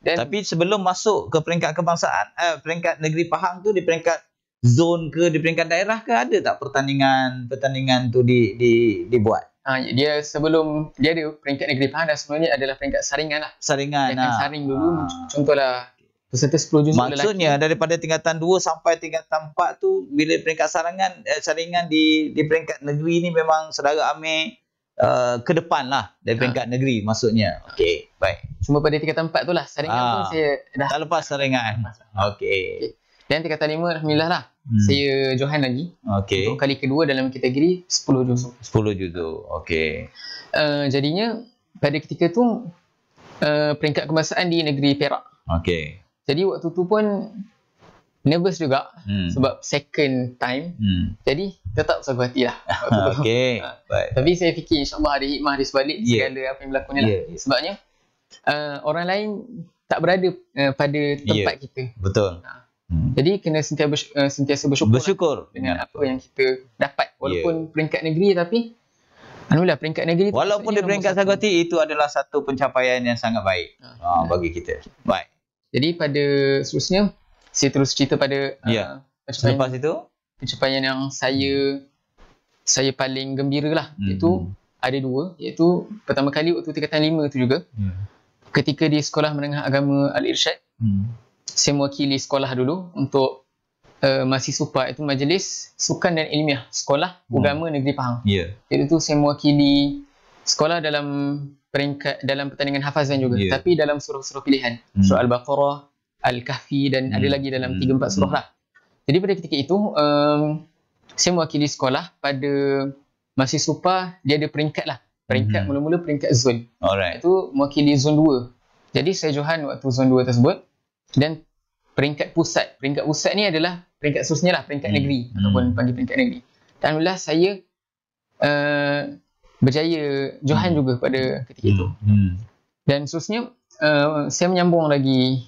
5 dan tapi sebelum masuk ke peringkat kebangsaan eh, peringkat negeri Pahang tu di peringkat zone ke di peringkat daerah ke ada tak pertandingan pertandingan tu di di dibuat Ha, dia sebelum dia ada peringkat negeri Pahang dan sebelumnya adalah peringkat saringan lah. Saringan. Dia ha. saring dulu. Ha. Contohlah peserta 10 juta Maksudnya lelaki. daripada tingkatan 2 sampai tingkatan 4 tu bila peringkat saringan eh, saringan di di peringkat negeri ni memang saudara Amir uh, eh, ke depan lah dari ha. peringkat ha. negeri maksudnya. Okey, baik. Cuma pada tingkatan 4 tu lah saringan ha. pun saya dah tak lepas saringan. Okey. Dan tingkatan 5 alhamdulillah lah. Hmm. Saya Johan lagi. Okey. Untuk kali kedua dalam kategori 10 juzuk. 10 juzuk. Okey. Uh, jadinya pada ketika tu uh, peringkat kebangsaan di negeri Perak. Okey. Jadi waktu tu pun nervous juga hmm. sebab second time. Hmm. Jadi tetap sanggup hatilah. Okey. Uh, tapi saya fikir insya-Allah ada hikmah di sebalik yeah. segala apa yang berlaku ni. Yeah. Lah. Ya, ya. Sebabnya uh, orang lain tak berada uh, pada tempat yeah. kita. Betul. Uh, Hmm. Jadi kena sentiasa eh, bersyukur, lah bersyukur. dengan hmm. apa yang kita dapat walaupun yeah. peringkat negeri tapi anulah peringkat negeri walaupun dia peringkat sagoti itu adalah satu pencapaian yang sangat baik ha, ha, bagi kita. Baik. Jadi pada seterusnya saya terus cerita pada yeah. uh, pencapaian Selepas itu pencapaian yang saya hmm. saya paling gembiralah hmm. itu ada dua iaitu pertama kali waktu tingkatan lima tu juga. Hmm. Ketika di sekolah menengah agama Al-Irsyad. Hmm saya mewakili sekolah dulu untuk uh, masih supa itu majlis sukan dan ilmiah sekolah hmm. agama negeri Pahang. Ya. Yeah. Jadi tu saya mewakili sekolah dalam peringkat dalam pertandingan hafazan juga yeah. tapi dalam surah-surah pilihan. Hmm. Surah Al-Baqarah, Al-Kahfi dan hmm. ada lagi dalam hmm. 3 4 surah lah. Jadi pada ketika itu um, saya mewakili sekolah pada masih supa dia ada peringkat lah. Peringkat hmm. mula-mula peringkat zon. Alright. Itu mewakili zon 2. Jadi saya Johan waktu zon 2 tersebut. Hmm dan peringkat pusat. Peringkat pusat ni adalah peringkat susnya lah, peringkat hmm. negeri hmm. ataupun panggil peringkat negeri. Dan Alhamdulillah saya uh, berjaya Johan hmm. juga pada hmm. ketika hmm. itu. Hmm. Dan susnya uh, eh, saya menyambung lagi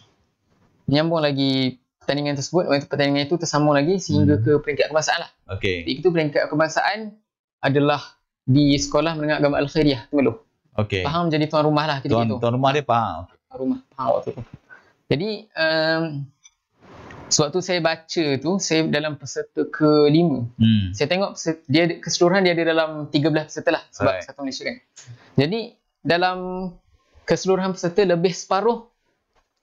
menyambung lagi pertandingan tersebut, pertandingan itu tersambung lagi sehingga hmm. ke peringkat kebangsaan lah. Okay. Jadi itu peringkat kebangsaan adalah di sekolah menengah agama Al-Khairiyah Temeluh. Okay. Faham jadi tuan rumah lah ketika tuan, itu. Tuan rumah dia faham. Tuan rumah, faham waktu itu. Jadi um, sewaktu saya baca tu saya dalam peserta ke-5. Hmm. Saya tengok dia keseluruhan dia ada dalam 13 peserta lah sebab right. satu Malaysia kan. Jadi dalam keseluruhan peserta lebih separuh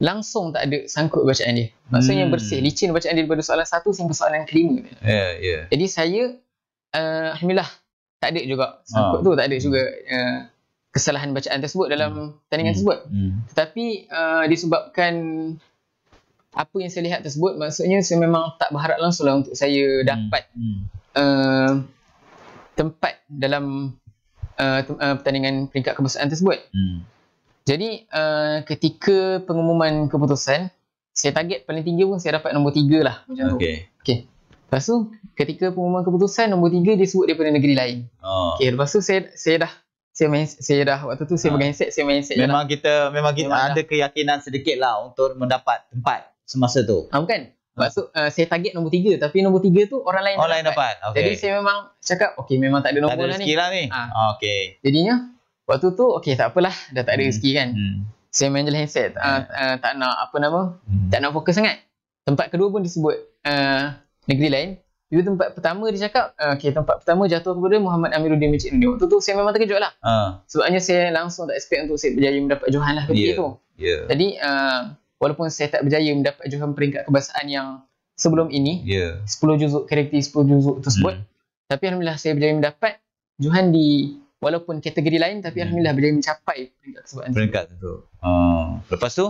langsung tak ada sangkut bacaan dia. Maksudnya hmm. bersih, licin bacaan dia daripada soalan satu sampai soalan yang kelima. Yeah, yeah. Jadi saya, uh, Alhamdulillah, tak ada juga. Sangkut ha. tu tak ada juga. Uh, kesalahan bacaan tersebut dalam hmm. pertandingan hmm. tersebut. Hmm. Tetapi uh, disebabkan apa yang saya lihat tersebut maksudnya saya memang tak berharap langsunglah untuk saya hmm. dapat hmm. Uh, tempat dalam uh, uh, pertandingan peringkat kebangsaan tersebut. Hmm. Jadi uh, ketika pengumuman keputusan saya target paling tinggi pun saya dapat nombor tiga lah. Okay. okay. Lepas tu ketika pengumuman keputusan nombor tiga dia sebut daripada negeri lain. Oh. Ah. Okay, lepas tu saya, saya dah saya main, saya dah waktu tu saya ha. Ah. berganset, saya main set Memang lah. kita memang kita memang ada dah. keyakinan sedikit lah untuk mendapat tempat semasa tu. Ha, bukan. Maksud uh, ah, saya target nombor tiga tapi nombor tiga tu orang lain, orang dapat. dapat. Okay. Jadi saya memang cakap okey memang tak ada nombor tak ada lah ni. Lah ni. Ha. Okey. Jadinya waktu tu okey tak apalah dah tak ada hmm. rezeki kan. Hmm. Saya main je headset. Hmm. Uh, uh, tak nak apa nama? Hmm. Tak nak fokus sangat. Tempat kedua pun disebut uh, negeri lain. Tiba tempat pertama dia cakap, ah, okay, tempat pertama jatuh kepada Muhammad Amiruddin Mencik Nudin. Waktu tu saya memang terkejut lah. Uh. Sebabnya saya langsung tak expect untuk saya berjaya mendapat Johan lah ketika yeah. tu. Yeah. Jadi, uh, walaupun saya tak berjaya mendapat Johan peringkat kebasaan yang sebelum ini, yeah. Ya. 10 juzuk karakter 10 juzuk tersebut, mm. tapi Alhamdulillah saya berjaya mendapat Johan di walaupun kategori lain tapi hmm. alhamdulillah berjaya mencapai peringkat tersebut. Peringkat tu. Uh. Lepas tu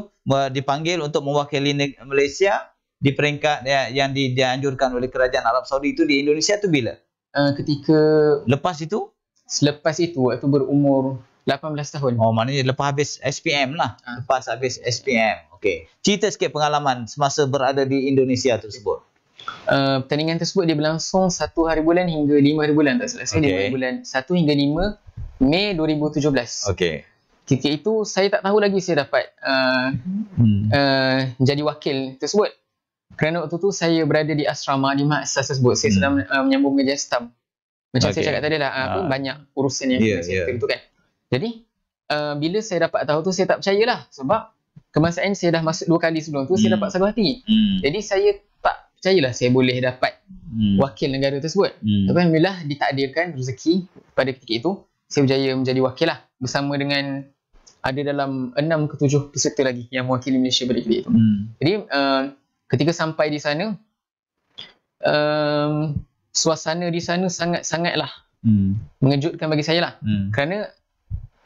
dipanggil untuk mewakili Malaysia di peringkat ya, yang di, dianjurkan oleh kerajaan Arab Saudi itu di Indonesia tu bila? Uh, ketika lepas itu? Selepas itu waktu berumur 18 tahun. Oh, maknanya lepas habis SPM lah. Uh. Lepas habis SPM. Okey. Cerita sikit pengalaman semasa berada di Indonesia tersebut. Uh, pertandingan tersebut dia berlangsung satu hari bulan hingga lima hari bulan tak salah saya okay. dia bulan 1 hingga lima Mei 2017. Okey. Ketika itu saya tak tahu lagi saya dapat uh, hmm. uh, jadi wakil tersebut. Kerana waktu tu saya berada di asrama di Maksas tersebut. Saya hmm. sedang uh, menyambung kerja setam. Macam okay. saya cakap tadi lah, aku uh. Ah. banyak urusan yang yeah, saya yeah. kan. Jadi, uh, bila saya dapat tahu tu, saya tak percaya lah. Sebab kemasaan saya dah masuk dua kali sebelum tu, hmm. saya dapat satu hati. Hmm. Jadi, saya tak percaya lah saya boleh dapat hmm. wakil negara tersebut. Hmm. Tapi Alhamdulillah, ditakdirkan rezeki pada ketika itu, saya berjaya menjadi wakil lah. Bersama dengan ada dalam enam ke tujuh peserta lagi yang mewakili Malaysia pada ketika itu. Hmm. Jadi, uh, ketika sampai di sana um, suasana di sana sangat-sangatlah hmm. mengejutkan bagi saya lah hmm. kerana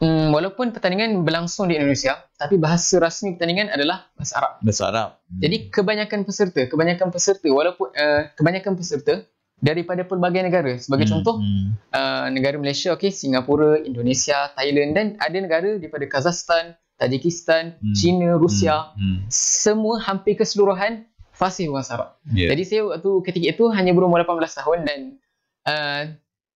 um, walaupun pertandingan berlangsung di Indonesia tapi bahasa rasmi pertandingan adalah bahasa Arab bahasa Arab hmm. jadi kebanyakan peserta kebanyakan peserta walaupun uh, kebanyakan peserta daripada pelbagai negara sebagai hmm. contoh hmm. Uh, negara Malaysia okay, Singapura Indonesia Thailand dan ada negara daripada Kazakhstan Tajikistan hmm. China Rusia hmm. Hmm. semua hampir keseluruhan fasih bukan sarap. Yeah. Jadi saya waktu ketika itu hanya berumur 18 tahun dan uh,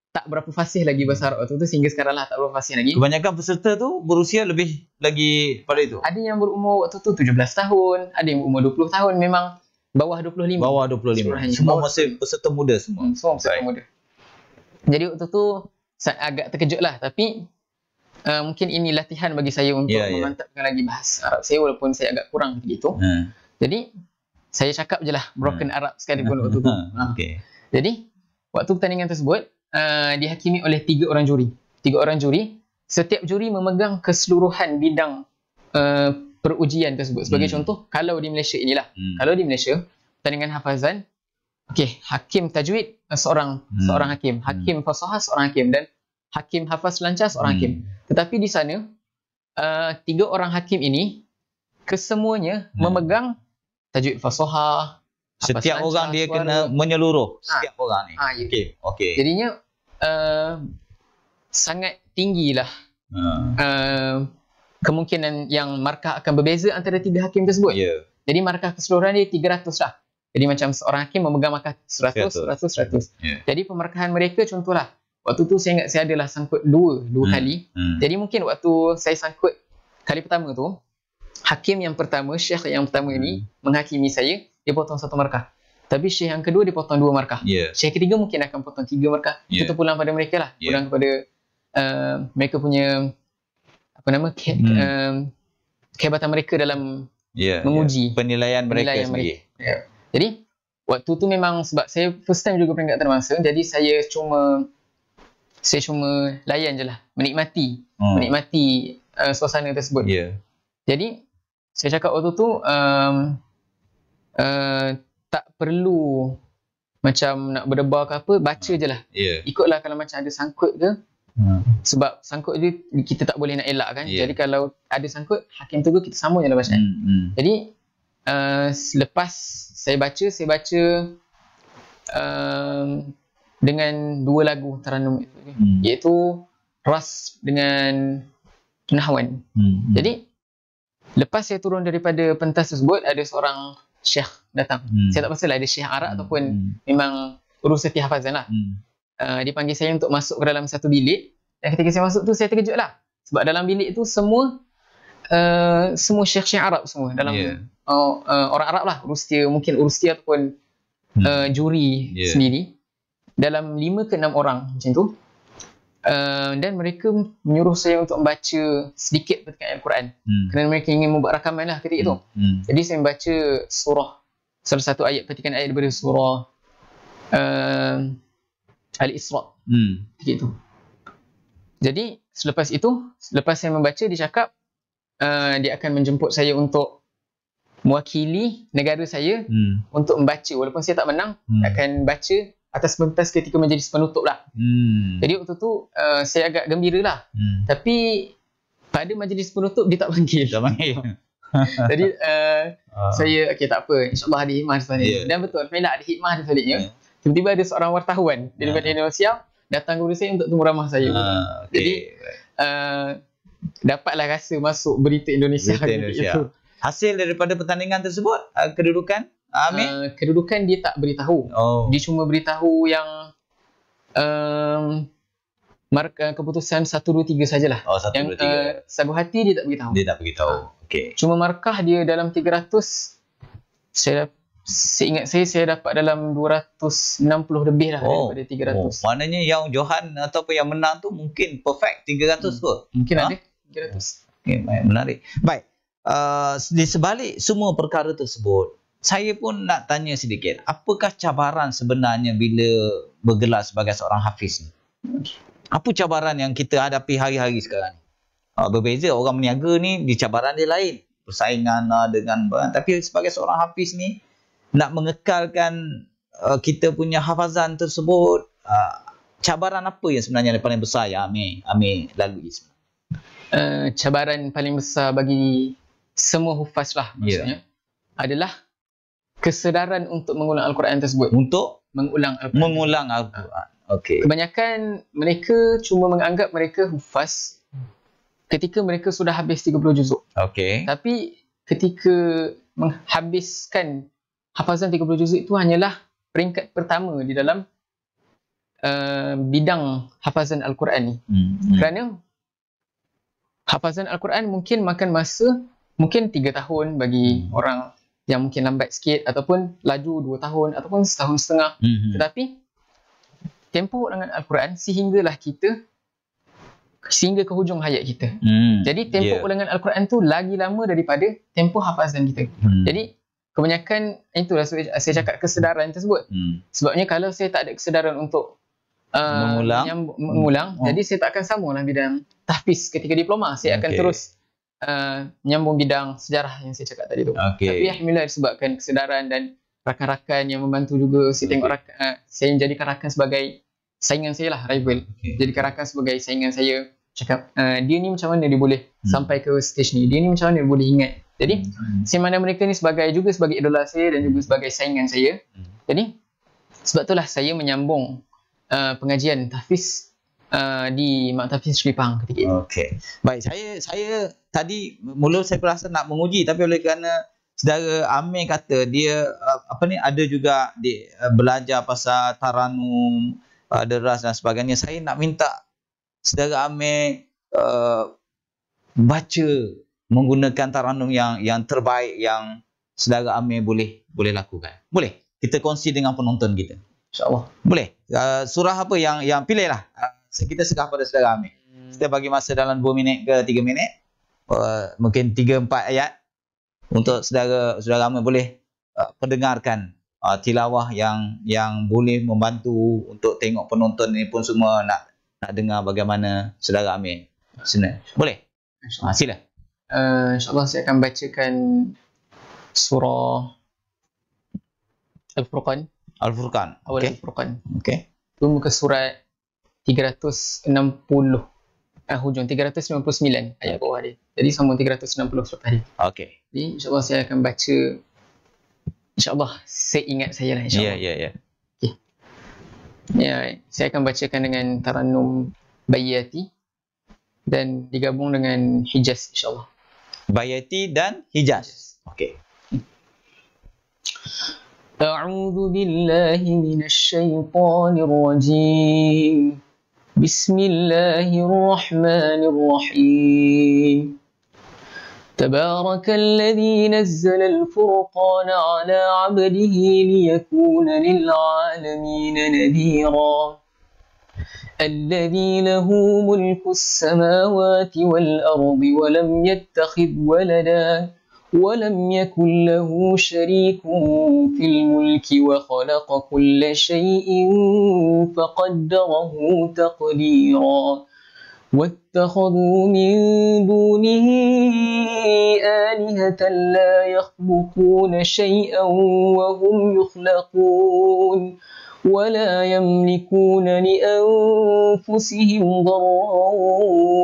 tak berapa fasih lagi bahasa Arab waktu itu sehingga sekarang lah tak berapa fasih lagi. Kebanyakan peserta tu berusia lebih lagi pada itu? Ada yang berumur waktu tu 17 tahun, ada yang berumur 20 tahun memang bawah 25. Bawah 25. Sebenarnya. Semua masih peserta muda semua. Hmm, semua peserta Baik. muda. Jadi waktu tu saya agak terkejut lah tapi uh, mungkin ini latihan bagi saya untuk yeah, ya. memantapkan lagi bahasa Arab saya walaupun saya agak kurang begitu. Hmm. Jadi saya cakap je lah broken hmm. Arab sekali pun waktu tu. Okay. Jadi, waktu pertandingan tersebut, uh, dihakimi oleh tiga orang juri. Tiga orang juri, setiap juri memegang keseluruhan bidang uh, perujian tersebut. Sebagai hmm. contoh, kalau di Malaysia inilah. Hmm. Kalau di Malaysia, pertandingan hafazan, okay, hakim tajwid eh, seorang hmm. seorang hakim. Hmm. Hakim hmm. fasohah seorang hakim. Dan hakim hafaz lancar seorang hmm. hakim. Tetapi di sana, uh, tiga orang hakim ini, kesemuanya hmm. memegang tajwid fasaha setiap apa orang dia kena menyeluruh ha. setiap orang ni ha, ya. okey okey jadinya uh, sangat tinggilah ha. uh, kemungkinan yang markah akan berbeza antara tiga hakim tersebut yeah. jadi markah keseluruhan dia 300 lah jadi macam seorang hakim memegang markah 100 100 100, 100. Yeah. jadi pemarkahan mereka contohlah waktu tu saya ingat saya adalah sangkut dua dua hmm. kali hmm. jadi mungkin waktu saya sangkut kali pertama tu hakim yang pertama, syekh yang pertama hmm. menghakimi saya, dia potong satu markah. Tapi syekh yang kedua dia potong dua markah. Yeah. Syekh ketiga mungkin akan potong tiga markah. Yeah. Kita pulang pada mereka lah. Yeah. Pulang kepada uh, mereka punya apa nama ke, hmm. uh, kehebatan mereka dalam yeah, ya. menguji yeah. penilaian mereka penilaian sendiri. Mereka. Ya. Yeah. Jadi waktu tu memang sebab saya first time juga peringkat termasa jadi saya cuma saya cuma layan je lah menikmati hmm. menikmati uh, suasana tersebut. Yeah. Jadi saya cakap waktu tu um, uh, tak perlu macam nak berdebar ke apa baca je lah yeah. ikutlah kalau macam ada sangkut ke hmm. sebab sangkut je kita tak boleh nak elak kan yeah. jadi kalau ada sangkut hakim tunggu kita sama je lah bacaan hmm. hmm. jadi uh, lepas saya baca saya baca uh, dengan dua lagu Taranum itu hmm. iaitu Ras dengan Nahwan hmm, hmm. jadi Lepas saya turun daripada pentas tersebut, ada seorang syekh datang. Hmm. Saya tak pastilah ada syekh Arab hmm. ataupun hmm. memang urus setiap hafazan lah. Hmm. Uh, dia panggil saya untuk masuk ke dalam satu bilik. Dan ketika saya masuk tu, saya terkejut lah. Sebab dalam bilik tu semua Uh, semua syekh-syekh Arab semua dalam yeah. uh, uh, orang Arab lah urus dia mungkin urus dia ataupun uh, juri yeah. sendiri dalam lima ke enam orang macam tu Uh, dan mereka menyuruh saya untuk membaca sedikit petikan Al-Quran hmm. kerana mereka ingin membuat rakaman lah ketika hmm. itu hmm. jadi saya membaca surah salah satu ayat petikan ayat daripada surah uh, Al-Isra hmm. ketika itu jadi selepas itu selepas saya membaca dia cakap uh, dia akan menjemput saya untuk mewakili negara saya hmm. untuk membaca walaupun saya tak menang hmm. akan baca atas pentas ketika menjadi penutup lah. Hmm. Jadi waktu tu uh, saya agak gembira lah. Hmm. Tapi pada majlis penutup dia tak panggil. Tak panggil. Jadi uh, uh. saya okay tak apa insyaallah ada hikmah sebenarnya. Yeah. Dan betul memang ada hikmah di sebaliknya. Yeah. Tiba-tiba ada seorang wartawan yeah. daripada ya. Indonesia datang kepada saya untuk temu ramah saya. Uh, ah, okay. Jadi uh, dapatlah rasa masuk berita Indonesia, berita Indonesia. Itu. Hasil daripada pertandingan tersebut uh, kedudukan Amin. Uh, kedudukan dia tak beritahu. Oh. Dia cuma beritahu yang um, mark, keputusan 1 2 3 sajalah. Oh 1 yang, 2 3. Uh, sagu hati dia tak beritahu. Dia tak beritahu. Uh, Okey. Cuma markah dia dalam 300 saya ingat saya saya dapat dalam 260 lebih lah oh. daripada 300. Oh. Maknanya yang Johan ataupun yang menang tu mungkin perfect 300 hmm. tu. Mungkin ha? ada 300. Okey, baik menarik. Baik. Uh, di sebalik semua perkara tersebut saya pun nak tanya sedikit. Apakah cabaran sebenarnya bila bergelar sebagai seorang hafiz ni? Apa cabaran yang kita hadapi hari-hari sekarang ni? Ah, berbeza orang meniaga ni, di cabaran dia lain. Persaingan ah, dengan Tapi sebagai seorang hafiz ni, nak mengekalkan ah, kita punya hafazan tersebut, cabaran apa yang sebenarnya yang paling besar yang Amir, Amir lalui sebenarnya? Uh, eh, cabaran paling besar bagi semua hufaz lah ya. maksudnya. Yeah. Adalah kesedaran untuk mengulang Al-Quran tersebut? Untuk mengulang Al-Quran. Mengulang Al-Quran. Ah. Okay. Kebanyakan mereka cuma menganggap mereka hufaz ketika mereka sudah habis 30 juzuk. Okay. Tapi ketika menghabiskan hafazan 30 juzuk itu hanyalah peringkat pertama di dalam uh, bidang hafazan Al-Quran ni. Hmm. hmm. Kerana hafazan Al-Quran mungkin makan masa mungkin 3 tahun bagi hmm. orang yang mungkin lambat sikit ataupun laju dua tahun ataupun setahun setengah mm-hmm. tetapi tempoh dengan Al-Quran sehinggalah kita sehingga ke hujung hayat kita mm. jadi tempoh yeah. dengan Al-Quran tu lagi lama daripada tempoh hafazan kita mm. jadi kebanyakan itulah saya cakap kesedaran tersebut mm. sebabnya kalau saya tak ada kesedaran untuk uh, mengulang, mengulang oh. jadi saya tak akan sama lah dalam bidang tahfiz ketika diploma saya okay. akan terus menyambung eh, bidang sejarah yang saya cakap tadi tu. Okay. Tapi alhamdulillah disebabkan kesedaran dan rakan-rakan yang membantu juga saya okay. tengok rakan uh, saya menjadi rakan sebagai saingan saya lah rival. Okay. Jadi rakan sebagai saingan saya cakap uh, dia ni macam mana dia boleh hmm. sampai ke stage ni? Dia ni macam mana dia boleh ingat? Jadi hmm. saya mana mereka ni sebagai juga sebagai idola saya dan juga sebagai saingan saya. Hmm. Jadi sebab itulah saya menyambung uh, pengajian tahfiz uh, di Maktabin Sri Pang ketika itu. Okey. Baik, saya saya tadi mula saya rasa nak menguji tapi oleh kerana saudara Amir kata dia uh, apa ni ada juga di uh, belajar pasal taranum, uh, deras dan sebagainya. Saya nak minta saudara Amir uh, baca menggunakan taranum yang yang terbaik yang saudara Amir boleh boleh lakukan. Boleh? Kita kongsi dengan penonton kita. Allah. Boleh? Uh, surah apa yang yang pilihlah. Uh, kita segah pada saudara amin. Kita hmm. bagi masa dalam 2 minit ke 3 minit. Uh, mungkin 3-4 ayat. Untuk saudara saudara amin boleh uh, pendengarkan uh, tilawah yang yang boleh membantu untuk tengok penonton ini pun semua nak nak dengar bagaimana saudara amin. Senang. Boleh? Uh, sila. Uh, InsyaAllah saya akan bacakan surah Al-Furqan. Al-Furqan. Okay. Al-Furqan. Okay. Itu muka surat 360 uh, ah, hujung 399 ayat bawah dia. Jadi sambung 360 surah tadi. Okey. Jadi insya-Allah saya akan baca insya-Allah saya ingat saya lah insya-Allah. Ya yeah, ya yeah, ya. Yeah. Okey. Ya, saya akan bacakan dengan tarannum Bayati dan digabung dengan Hijaz insya-Allah. Bayati dan Hijaz. Hijaz. Okey. أعوذ بالله من الشيطان الرجيم بسم الله الرحمن الرحيم تبارك الذي نزل الفرقان على عبده ليكون للعالمين نذيرا الذي له ملك السماوات والأرض ولم يتخذ ولداً ولم يكن له شريك في الملك وخلق كل شيء فقدره تقديرا واتخذوا من دونه آلهة لا يخلقون شيئا وهم يخلقون ولا يملكون لأنفسهم ضرا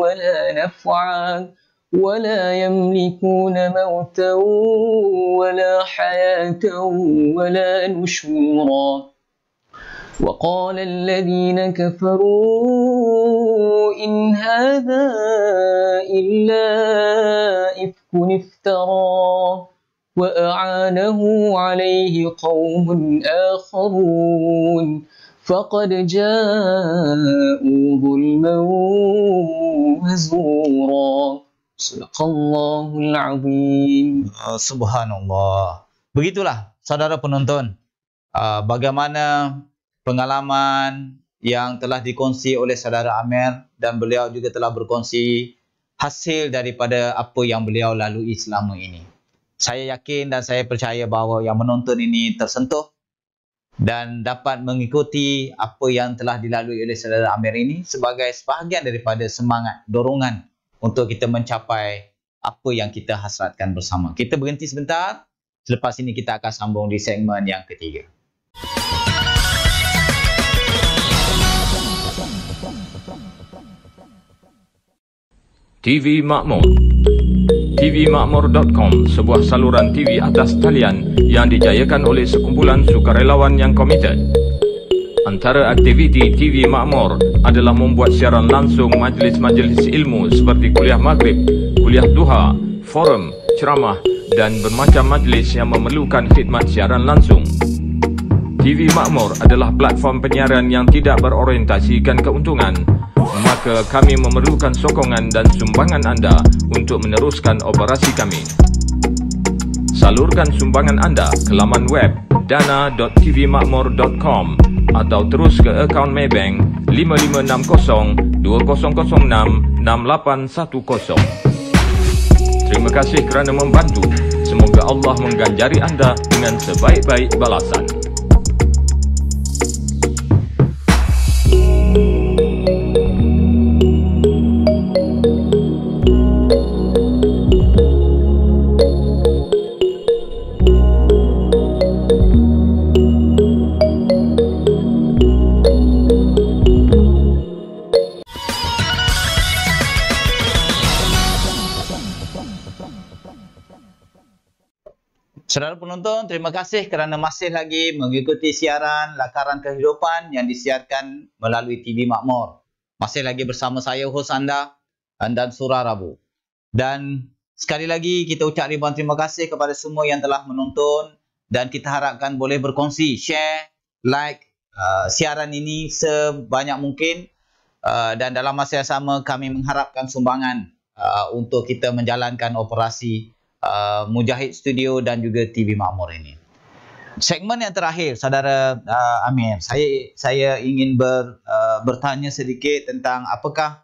ولا نفعا ولا يملكون موتا ولا حياة ولا نشورا وقال الذين كفروا إن هذا إلا إفك افترى وأعانه عليه قوم آخرون فقد جاءوا ظلما وزورا Subhanallahul ah, Subhanallah. Begitulah saudara penonton. Ah, bagaimana pengalaman yang telah dikongsi oleh saudara Amir dan beliau juga telah berkongsi hasil daripada apa yang beliau lalui selama ini. Saya yakin dan saya percaya bahawa yang menonton ini tersentuh dan dapat mengikuti apa yang telah dilalui oleh saudara Amir ini sebagai sebahagian daripada semangat dorongan untuk kita mencapai apa yang kita hasratkan bersama. Kita berhenti sebentar. Selepas ini kita akan sambung di segmen yang ketiga. TV Makmur. TV Makmur.com, sebuah saluran TV atas talian yang dijayakan oleh sekumpulan sukarelawan yang komited Antara aktiviti TV Makmur adalah membuat siaran langsung majlis-majlis ilmu seperti kuliah maghrib, kuliah duha, forum, ceramah dan bermacam majlis yang memerlukan khidmat siaran langsung. TV Makmur adalah platform penyiaran yang tidak berorientasikan keuntungan. Maka kami memerlukan sokongan dan sumbangan anda untuk meneruskan operasi kami. Salurkan sumbangan anda ke laman web dana.tvmakmur.com atau terus ke akaun Maybank 5560-2006-6810. Terima kasih kerana membantu. Semoga Allah mengganjari anda dengan sebaik-baik balasan. Saudara penonton, terima kasih kerana masih lagi mengikuti siaran Lakaran Kehidupan yang disiarkan melalui TV Makmur. Masih lagi bersama saya, host anda, Andan Surah Rabu. Dan sekali lagi kita ucap ribuan terima kasih kepada semua yang telah menonton dan kita harapkan boleh berkongsi, share, like uh, siaran ini sebanyak mungkin uh, dan dalam masa yang sama kami mengharapkan sumbangan uh, untuk kita menjalankan operasi Uh, Mujahid Studio dan juga TV Makmur ini. Segmen yang terakhir, saudara uh, Amir, saya saya ingin ber, uh, bertanya sedikit tentang apakah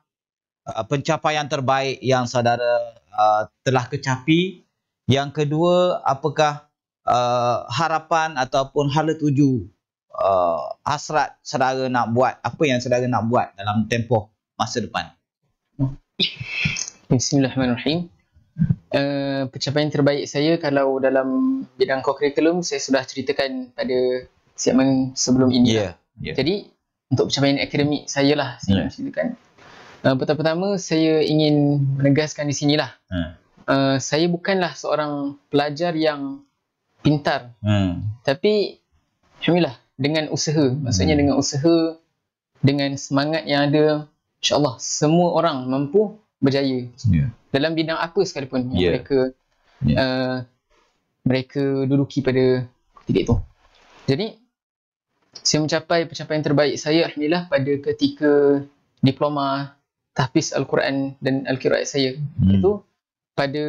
uh, pencapaian terbaik yang saudara uh, telah kecapi. Yang kedua, apakah uh, harapan ataupun hal tuju uh, hasrat saudara nak buat apa yang saudara nak buat dalam tempoh masa depan. Bismillahirrahmanirrahim. Uh, pencapaian terbaik saya kalau dalam bidang co-curriculum saya sudah ceritakan pada siapa sebelum ini. Lah. Yeah, yeah. Jadi untuk pencapaian akademik saya lah saya yeah. ceritakan. Uh, pertama-tama saya ingin menegaskan di sini lah. Hmm. Uh, saya bukanlah seorang pelajar yang pintar. Hmm. Tapi Alhamdulillah dengan usaha, maksudnya hmm. dengan usaha, dengan semangat yang ada, insyaAllah semua orang mampu berjaya yeah. dalam bidang apa sekalipun yang yeah. mereka yeah. Uh, mereka duduki pada titik itu jadi saya mencapai pencapaian terbaik saya alhamdulillah pada ketika diploma tahfiz al-Quran dan al-qiraat saya mm. itu pada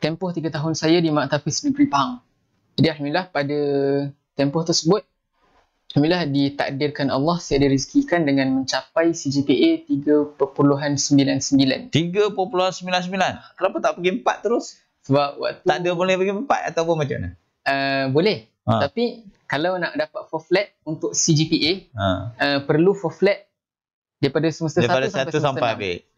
tempoh tiga tahun saya di maktab negeri Pahang jadi alhamdulillah pada tempoh tersebut Alhamdulillah ditakdirkan Allah saya direzekikan dengan mencapai CGPA 3.99. 3.99? Kenapa tak pergi 4 terus? Sebab waktu tak ada boleh pergi 4 ataupun macam mana? Uh, boleh. Ha. Tapi kalau nak dapat for flat untuk CGPA, ha. uh, perlu for flat daripada semester 1 sampai semester sampai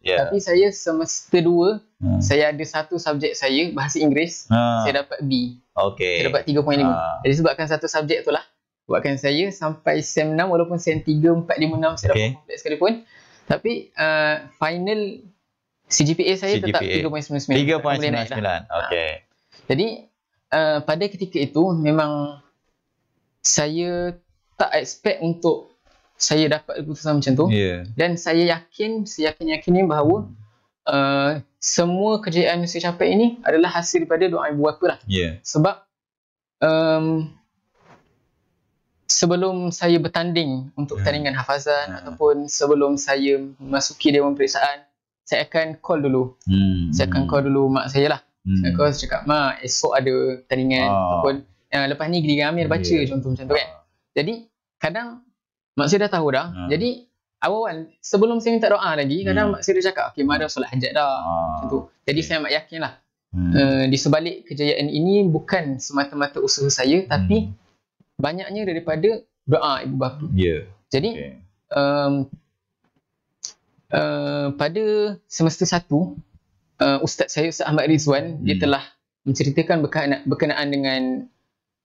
Yeah. Tapi saya semester 2, ha. saya ada satu subjek saya, bahasa Inggeris, ha. saya dapat B. Okay. Saya dapat 3.5. Ha. Jadi sebabkan satu subjek tu lah buatkan saya sampai sem 6 walaupun sem 3 4 5 6 saya okay. dapat complete sekalipun tapi uh, final CGPA saya CGPA. tetap 3.99 3.99 okey ha. jadi uh, pada ketika itu memang saya tak expect untuk saya dapat keputusan macam tu yeah. dan saya yakin seyakin-yakin bahawa hmm. uh, semua kerjaan yang saya capai ini adalah hasil daripada doa ibu bapa lah yeah. sebab um, sebelum saya bertanding untuk ya. pertandingan hmm. hafazan hmm. ataupun sebelum saya masuki dewan periksaan saya akan call dulu hmm. saya akan hmm. call dulu mak saya lah hmm. saya akan hmm. cakap mak esok ada pertandingan oh. ataupun uh, lepas ni giliran Amir baca yeah. contoh macam tu kan ah. jadi kadang mak saya dah tahu dah hmm. jadi awal sebelum saya minta doa lagi kadang hmm. mak saya dah cakap okay mak solat hajat dah hmm. macam tu jadi okay. saya mak yakin lah hmm. uh, di sebalik kejayaan ini bukan semata-mata usaha saya tapi banyaknya daripada doa ibu bapa. Yeah. Jadi okay. um, uh, eh, pada semester satu uh, Ustaz saya Ustaz Ahmad Rizwan hmm. dia telah menceritakan berkena, berkenaan dengan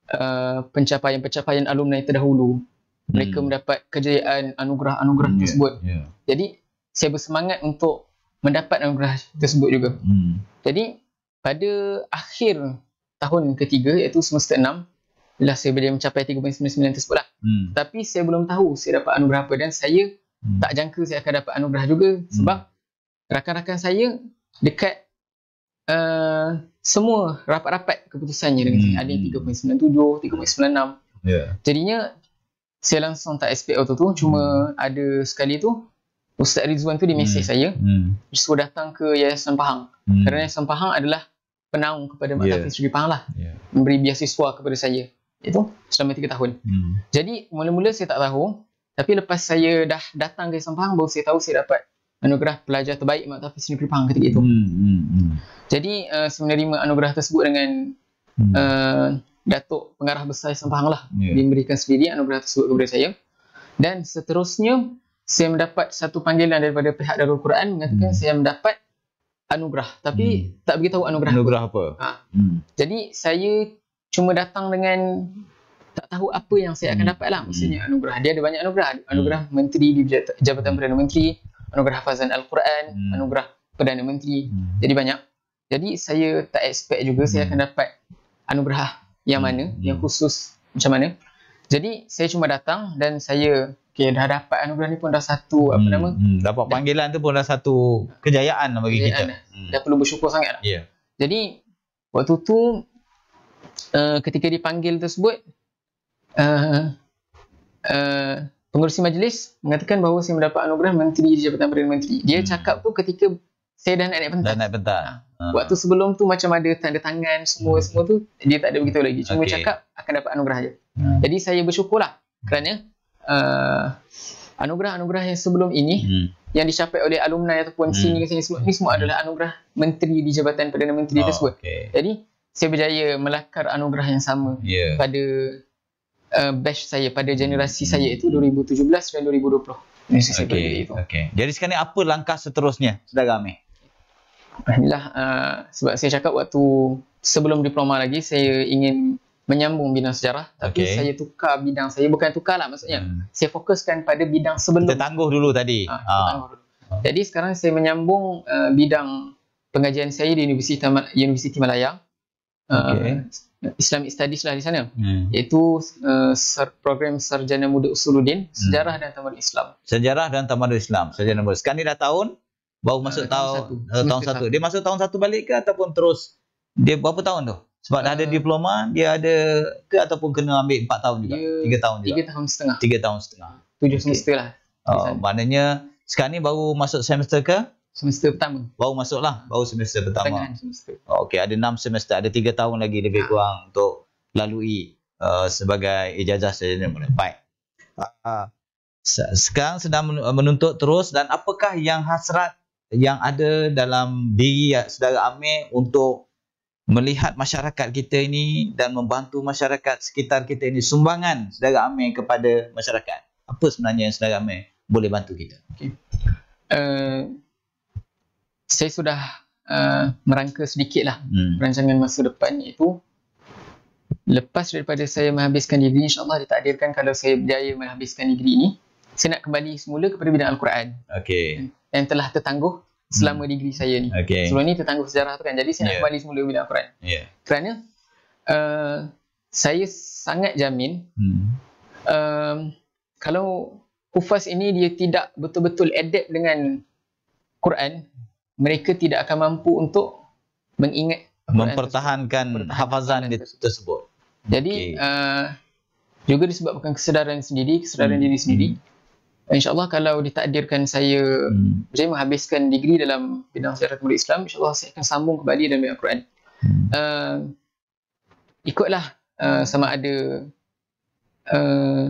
eh, pencapaian-pencapaian uh, alumni terdahulu. Mereka hmm. mendapat kejayaan anugerah-anugerah yeah. tersebut. Yeah. Jadi saya bersemangat untuk mendapat anugerah tersebut juga. Hmm. Jadi pada akhir tahun ketiga iaitu semester enam, lah saya boleh mencapai 3.99 tersebut lah. Hmm. Tapi saya belum tahu saya dapat anugerah apa dan saya hmm. tak jangka saya akan dapat anugerah juga hmm. sebab rakan-rakan saya dekat uh, semua rapat-rapat keputusannya dengan hmm. Ada yang 3.97, 3.96. Yeah. Jadinya saya langsung tak expect waktu tu. Cuma hmm. ada sekali tu Ustaz Rizwan tu di mesej hmm. saya. Hmm. Dia suruh datang ke Yayasan Pahang. Hmm. Kerana Yayasan Pahang adalah penaung kepada mata yeah. Tafi Pahang lah. Yeah. Memberi biasiswa kepada saya itu selama tiga tahun. Hmm. Jadi mula-mula saya tak tahu tapi lepas saya dah datang ke Sampang baru saya tahu saya dapat anugerah pelajar terbaik Mak Tafis Negeri Pahang ketika itu. Hmm. Hmm. hmm. Jadi uh, saya menerima anugerah tersebut dengan hmm. uh, Datuk Pengarah Besar Sampang lah yeah. diberikan sendiri anugerah tersebut kepada saya. Dan seterusnya saya mendapat satu panggilan daripada pihak Darul Quran mengatakan hmm. saya mendapat anugerah tapi hmm. tak beritahu anugerah anugerah apa, apa? Ha. Hmm. jadi saya cuma datang dengan tak tahu apa yang saya akan hmm. dapat lah Maksudnya hmm. anugerah dia ada banyak anugerah anugerah hmm. menteri di jabatan perdana menteri anugerah hafazan al-Quran hmm. anugerah perdana menteri hmm. jadi banyak jadi saya tak expect juga hmm. saya akan dapat anugerah yang mana hmm. yang khusus macam mana jadi saya cuma datang dan saya okay, dah dapat anugerah ni pun dah satu apa hmm. nama hmm. dapat dah, panggilan tu pun dah satu kejayaan lah bagi kejayaan kita dah. Hmm. dah perlu bersyukur sangat yeah. Ya. jadi waktu tu uh, ketika dipanggil tersebut uh, eh, uh, eh, pengurusi majlis mengatakan bahawa saya mendapat anugerah menteri di Jabatan Perdana Menteri. Dia hmm. cakap tu ketika saya dah naik pentas. Dah naik pentas. Ha. ha. Waktu sebelum tu macam ada tanda tangan semua-semua hmm. semua tu dia tak ada begitu lagi. Cuma okay. cakap akan dapat anugerah je. Hmm. Jadi saya bersyukur lah kerana uh, anugerah-anugerah yang sebelum ini hmm. yang dicapai oleh alumni ataupun hmm. senior-senior semua ini semua hmm. adalah anugerah menteri di Jabatan Perdana Menteri oh, tersebut. Okay. Jadi saya berjaya melakar anugerah yang sama yeah. pada uh, batch saya pada generasi hmm. saya itu 2017 dan 2020. Okay. Okay. okay. Jadi sekarang apa langkah seterusnya, saudara Amir? Alhamdulillah, uh, sebab saya cakap waktu sebelum diploma lagi, saya ingin menyambung bidang sejarah. Tapi okay. saya tukar bidang saya. Bukan tukar lah maksudnya. Hmm. Saya fokuskan pada bidang sebelum. Kita tangguh dulu tadi. Ha, ha. Jadi sekarang saya menyambung uh, bidang pengajian saya di Universiti, Universiti Malaya okay. Uh, Islamic Studies lah di sana hmm. iaitu uh, program Sarjana Muda Usuluddin hmm. Sejarah hmm. dan taman Islam Sejarah dan taman Islam Sarjana Muda sekarang ni dah tahun baru masuk uh, tahun tahun, satu. Eh, tahun satu. satu dia masuk tahun satu balik ke ataupun terus dia berapa tahun tu sebab uh, ada diploma dia ada ke ataupun kena ambil empat tahun juga tiga tahun juga 3 tahun setengah tiga tahun setengah tujuh okay. semester lah oh, maknanya sekarang ni baru masuk semester ke semester pertama. Baru masuklah, baru semester pertama. Tengah semester. Oh, Okey, ada enam semester, ada tiga tahun lagi lebih ha. kurang untuk lalui uh, sebagai ijazah sarjana. Baik. Ha. Ha. Sekarang sedang menuntut terus dan apakah yang hasrat yang ada dalam diri ya-, saudara Amir untuk melihat masyarakat kita ini dan membantu masyarakat sekitar kita ini sumbangan saudara Amir kepada masyarakat apa sebenarnya yang saudara Amir boleh bantu kita okay. uh, saya sudah uh, merangka sedikit lah hmm. perancangan masa depan itu lepas daripada saya menghabiskan degree insyaAllah ditakdirkan kalau saya berjaya menghabiskan degree ini saya nak kembali semula kepada bidang Al-Quran okay. yang telah tertangguh selama hmm. degree saya ni okay. sebelum ni tertangguh sejarah tu kan jadi saya yeah. nak ya. kembali semula bidang Al-Quran yeah. kerana uh, saya sangat jamin hmm. um, kalau Kufas ini dia tidak betul-betul adapt dengan Quran, mereka tidak akan mampu untuk mengingat mempertahankan tersebut, hafazan tersebut. tersebut. Jadi okay. uh, eh, juga disebabkan kesedaran sendiri, kesedaran hmm. diri sendiri. Hmm. Insya Allah kalau ditakdirkan saya hmm. saya menghabiskan degree dalam bidang sejarah kemudian Islam, Insya Allah saya akan sambung kembali dalam bidang Al-Quran. Hmm. Uh, ikutlah uh, sama ada uh,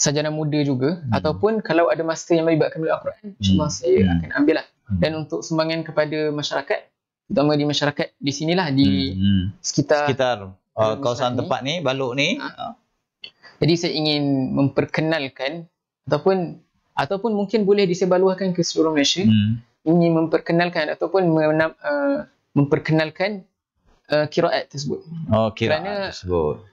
sajana muda juga hmm. ataupun kalau ada master yang melibatkan bidang Al-Quran, insyaAllah hmm. saya hmm. akan ambillah. Hmm. dan untuk sumbangan kepada masyarakat terutama di masyarakat di sinilah di hmm. hmm. sekitar, sekitar uh, kawasan ni. tempat ni Baluk ni ha. Uh. jadi saya ingin memperkenalkan ataupun ataupun mungkin boleh disebarluaskan ke seluruh Malaysia hmm. ingin memperkenalkan ataupun mena, uh, memperkenalkan uh, kiraat tersebut oh kiraat Kerana, tersebut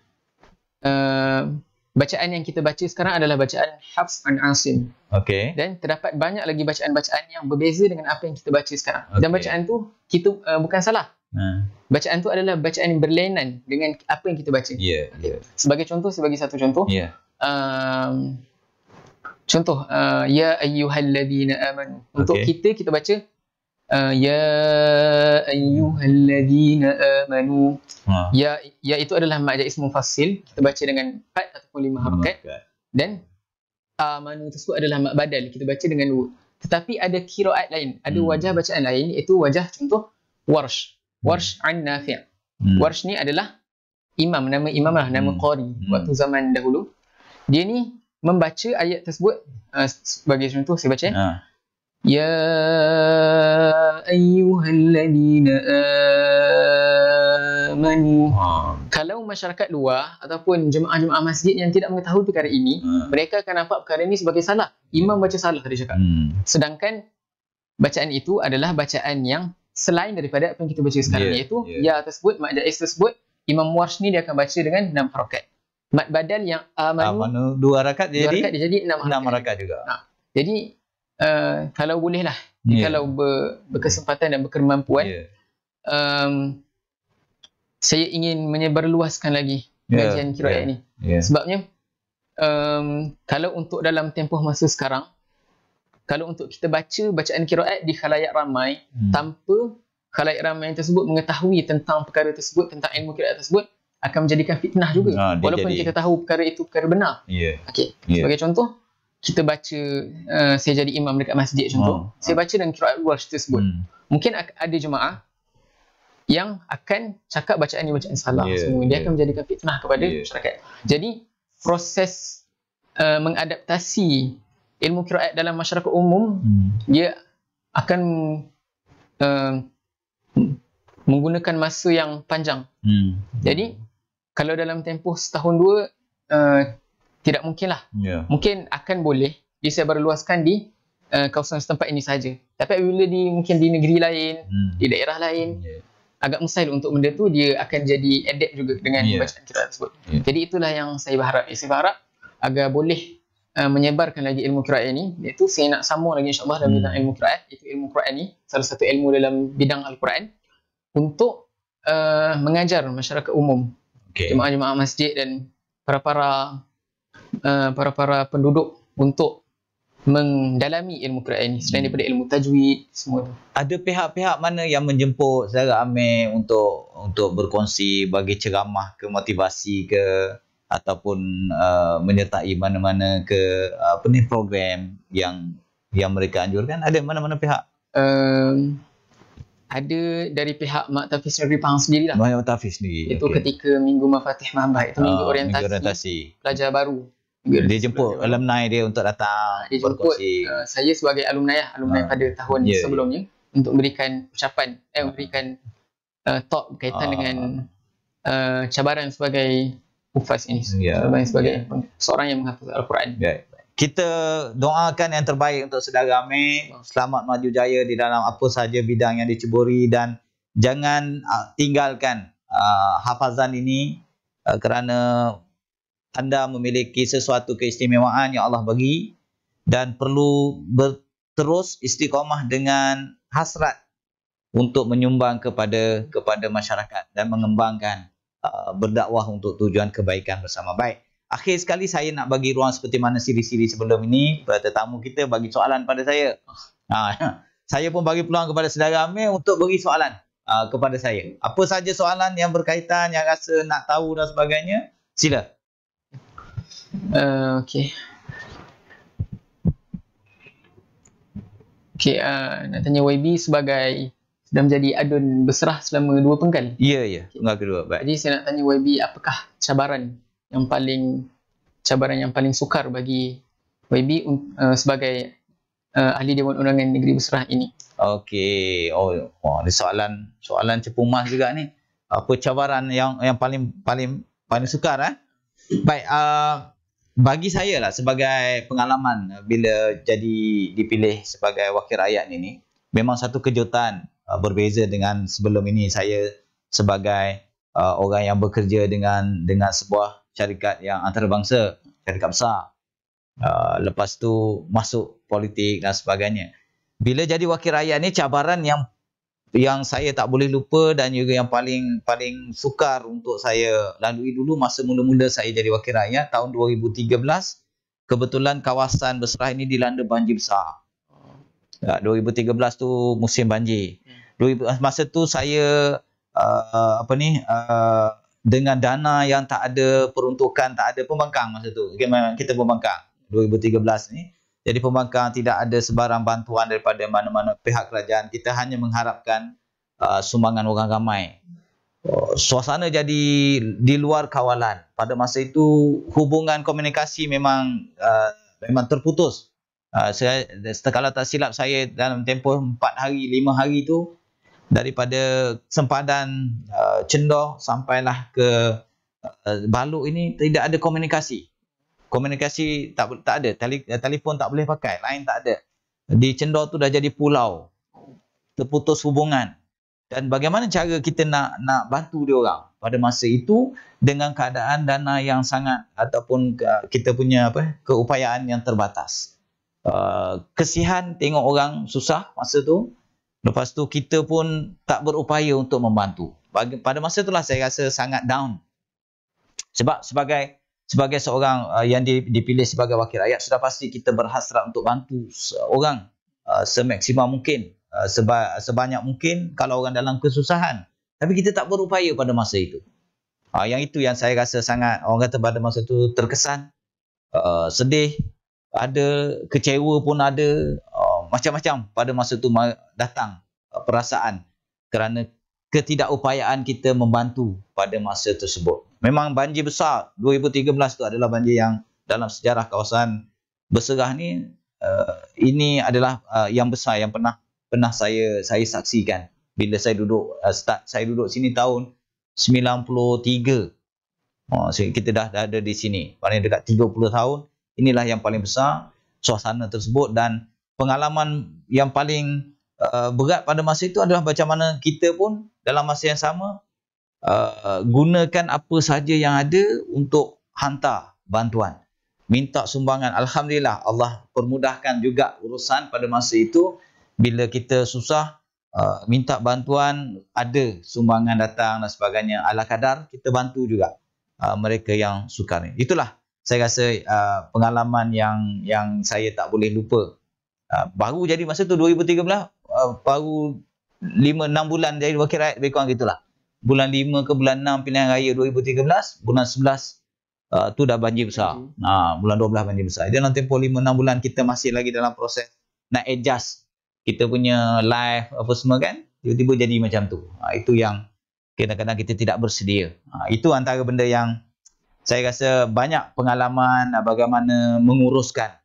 uh, Bacaan yang kita baca sekarang adalah bacaan Hafs an Asim. Okey. Dan terdapat banyak lagi bacaan-bacaan yang berbeza dengan apa yang kita baca sekarang. Okay. Dan bacaan tu kita uh, bukan salah. Hmm. Bacaan tu adalah bacaan yang berlainan dengan apa yang kita baca. Yeah, yeah. Sebagai contoh, sebagai satu contoh. Yeah. Um, contoh, uh, Ya ayyuhalladhina aman. Untuk okay. kita, kita baca, Uh, ya أيها الذين آمنوا ya ya itu adalah majaz ism mufassil kita baca dengan empat ataupun lima harakat dan amanu tersebut adalah mak badal kita baca dengan wu tetapi ada kiraat lain ada hmm. wajah bacaan lain itu wajah contoh warsh warsh hmm. an nafi hmm. warsh ni adalah imam nama imam lah nama qari waktu zaman dahulu dia ni membaca ayat tersebut uh, sebagai contoh saya baca ya. يا أيها الذين آمنوا Kalau masyarakat luar ataupun jemaah-jemaah masjid yang tidak mengetahui perkara ini, ha. mereka akan nampak perkara ini sebagai salah. Imam baca salah tadi cakap. Hmm. Sedangkan bacaan itu adalah bacaan yang selain daripada apa yang kita baca sekarang yeah. iaitu yeah. ya tersebut, mad jaiz tersebut, Imam Warsh ni dia akan baca dengan 6 rakaat, Mad badal yang amanu, amanu dua rakat jadi dua rakat 6 harakat. juga. Ha. Jadi Eh, kalau boleh lah yeah. kalau ber, berkesempatan dan berkemampuan yeah. Ya. um, saya ingin menyebarluaskan lagi ya. kajian yeah. yeah. ini yeah. sebabnya um, kalau untuk dalam tempoh masa sekarang kalau untuk kita baca bacaan kiraat di khalayak ramai hmm. tanpa khalayak ramai tersebut mengetahui tentang perkara tersebut tentang ilmu kiraat tersebut akan menjadikan fitnah juga ha, walaupun jadi. kita tahu perkara itu perkara benar yeah. Okay. Yeah. sebagai contoh kita baca uh, saya jadi imam dekat masjid contoh oh. saya oh. baca dalam surat al tersebut hmm. mungkin ada jemaah yang akan cakap bacaan ini bacaan salah yeah, semua dia yeah. akan menjadikan fitnah kepada yeah. masyarakat jadi proses uh, mengadaptasi ilmu qiraat dalam masyarakat umum hmm. dia akan uh, menggunakan masa yang panjang hmm. jadi kalau dalam tempoh setahun dua uh, tidak mungkinlah. Yeah. Mungkin akan boleh disebar luaskan di uh, kawasan setempat ini saja. Tapi bila di mungkin di negeri lain, hmm. di daerah lain, yeah. agak mustahil untuk benda tu dia akan jadi adapt juga dengan yeah. bacaan kita tersebut. Yeah. Jadi itulah yang saya berharap. Ya, saya berharap agar boleh uh, menyebarkan lagi ilmu kira'ah ini. Iaitu saya nak sambung lagi insyaAllah hmm. dalam bidang ilmu kira'ah. Itu ilmu kira'ah ini. Salah satu ilmu dalam bidang Al-Quran. Untuk uh, mengajar masyarakat umum. Okay. Jemaah-jemaah masjid dan para-para para-para eh, uh, penduduk untuk mendalami ilmu Quran ini selain hmm. daripada ilmu tajwid semua tu. Ada pihak-pihak mana yang menjemput saudara Amir untuk untuk berkongsi bagi ceramah ke motivasi ke ataupun uh, menyertai mana-mana ke apa ni program yang yang mereka anjurkan ada mana-mana pihak um, ada dari pihak Maktafis Negeri Pahang sendiri lah. Maktafis sendiri. Itu okay. ketika Minggu Mafatih Mahabah. Itu ah, Minggu, orientasi, Minggu Orientasi. Pelajar baru. Dia, dia jemput dia. alumni dia untuk datang ah, Dia jemput uh, saya sebagai alumni lah, Alumni uh, pada tahun yeah. sebelumnya Untuk memberikan ucapan Eh memberikan uh, talk berkaitan uh, dengan uh, Cabaran sebagai Ufaz ini yeah, Sebagai yeah. seorang yang menghafal Al-Quran yeah. Kita doakan yang terbaik Untuk saudara Amir Selamat maju jaya di dalam apa sahaja bidang yang diceburi Dan jangan uh, tinggalkan uh, Hafazan ini uh, Kerana anda memiliki sesuatu keistimewaan yang Allah bagi dan perlu terus istiqamah dengan hasrat untuk menyumbang kepada kepada masyarakat dan mengembangkan uh, berdakwah untuk tujuan kebaikan bersama baik. Akhir sekali saya nak bagi ruang seperti mana siri-siri sebelum ini kepada tetamu kita bagi soalan pada saya. Uh, saya pun bagi peluang kepada saudara Amir untuk bagi soalan uh, kepada saya. Apa saja soalan yang berkaitan yang rasa nak tahu dan sebagainya, sila. Uh, okay. Okay, uh, nak tanya YB sebagai sudah menjadi adun berserah selama dua penggal. Ya, yeah, ya. Yeah. Penggal kedua. Jadi saya nak tanya YB apakah cabaran yang paling cabaran yang paling sukar bagi YB um, uh, sebagai uh, ahli Dewan Undangan Negeri Berserah ini? Okey. Oh, wah, ini soalan soalan cepu juga ni. Apa cabaran yang yang paling paling paling sukar eh? Baik, uh, bagi saya lah sebagai pengalaman uh, bila jadi dipilih sebagai wakil rakyat ini, memang satu kejutan uh, berbeza dengan sebelum ini saya sebagai uh, orang yang bekerja dengan dengan sebuah syarikat yang antarabangsa, syarikat besar. Uh, lepas tu masuk politik dan sebagainya. Bila jadi wakil rakyat ni cabaran yang yang saya tak boleh lupa dan juga yang paling paling sukar untuk saya lalui dulu masa mula-mula saya jadi wakil rakyat tahun 2013 kebetulan kawasan berserah ini dilanda banjir besar. 2013 ya, tu musim banjir. Eh, masa tu saya uh, apa ni uh, dengan dana yang tak ada peruntukan, tak ada pembangkang masa tu. Kita pembangkang 2013 ni. Jadi pembangkang tidak ada sebarang bantuan daripada mana-mana pihak kerajaan. Kita hanya mengharapkan uh, sumbangan orang ramai. Uh, suasana jadi di luar kawalan. Pada masa itu hubungan komunikasi memang uh, memang terputus. Uh, saya kalau tak silap saya dalam tempoh 4 hari 5 hari itu daripada sempadan uh, cendoh sampailah ke uh, baluk ini tidak ada komunikasi komunikasi tak tak ada Tele, eh, telefon tak boleh pakai line tak ada di Cendol tu dah jadi pulau terputus hubungan dan bagaimana cara kita nak nak bantu dia orang pada masa itu dengan keadaan dana yang sangat ataupun eh, kita punya apa keupayaan yang terbatas uh, kesihan tengok orang susah masa tu lepas tu kita pun tak berupaya untuk membantu pada masa itulah saya rasa sangat down sebab sebagai sebagai seorang uh, yang dipilih sebagai wakil rakyat sudah pasti kita berhasrat untuk bantu orang uh, semaksima mungkin uh, seba sebanyak mungkin kalau orang dalam kesusahan tapi kita tak berupaya pada masa itu uh, yang itu yang saya rasa sangat orang kata pada masa itu terkesan uh, sedih ada kecewa pun ada uh, macam-macam uh, pada masa itu datang uh, perasaan kerana ketidakupayaan kita membantu pada masa tersebut memang banjir besar 2013 tu adalah banjir yang dalam sejarah kawasan berserah ni uh, ini adalah uh, yang besar yang pernah pernah saya saya saksikan bila saya duduk uh, start saya duduk sini tahun 93 oh, so kita dah, dah ada di sini paling dekat 30 tahun inilah yang paling besar suasana tersebut dan pengalaman yang paling uh, berat pada masa itu adalah bagaimana kita pun dalam masa yang sama uh, gunakan apa sahaja yang ada untuk hantar bantuan minta sumbangan alhamdulillah Allah permudahkan juga urusan pada masa itu bila kita susah uh, minta bantuan ada sumbangan datang dan sebagainya ala kadar kita bantu juga uh, mereka yang sukar ini. itulah saya rasa uh, pengalaman yang yang saya tak boleh lupa uh, baru jadi masa tu 2013 uh, baru 5 6 bulan jadi wakil rakyat lebih kurang gitulah bulan 5 ke bulan 6 pilihan raya 2013, bulan 11 uh, tu dah banjir besar. Hmm. Uh, bulan 12 banjir besar. Dia dalam tempoh 5 6 bulan kita masih lagi dalam proses nak adjust kita punya life apa semua kan. Tiba-tiba jadi macam tu. Uh, itu yang kadang-kadang kita tidak bersedia. Uh, itu antara benda yang saya rasa banyak pengalaman bagaimana menguruskan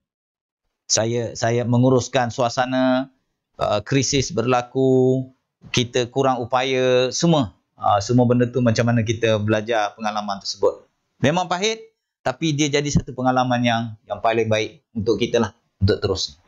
saya saya menguruskan suasana uh, krisis berlaku kita kurang upaya semua Ah, semua benda tu macam mana kita belajar pengalaman tersebut. Memang pahit tapi dia jadi satu pengalaman yang yang paling baik untuk kita lah untuk terus.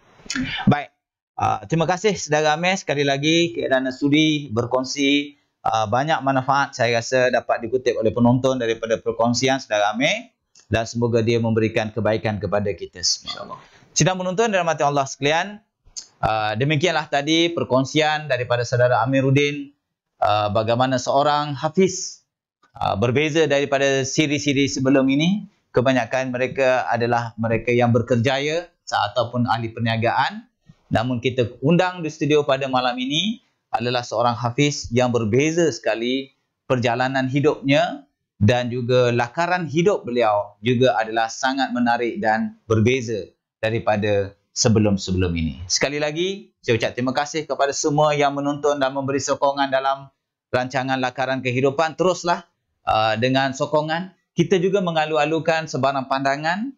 Baik. Uh, terima kasih saudara Amir sekali lagi kerana sudi berkongsi uh, banyak manfaat saya rasa dapat dikutip oleh penonton daripada perkongsian saudara Amir dan semoga dia memberikan kebaikan kepada kita semua. Insyaallah. Sidang penonton dan Allah sekalian. Uh, demikianlah tadi perkongsian daripada saudara Amiruddin Uh, bagaimana seorang hafiz uh, berbeza daripada siri-siri sebelum ini kebanyakan mereka adalah mereka yang berkerjaya ataupun ahli perniagaan namun kita undang di studio pada malam ini adalah seorang hafiz yang berbeza sekali perjalanan hidupnya dan juga lakaran hidup beliau juga adalah sangat menarik dan berbeza daripada sebelum-sebelum ini. Sekali lagi, saya ucap terima kasih kepada semua yang menonton dan memberi sokongan dalam rancangan lakaran kehidupan teruslah uh, dengan sokongan kita juga mengalu-alukan sebarang pandangan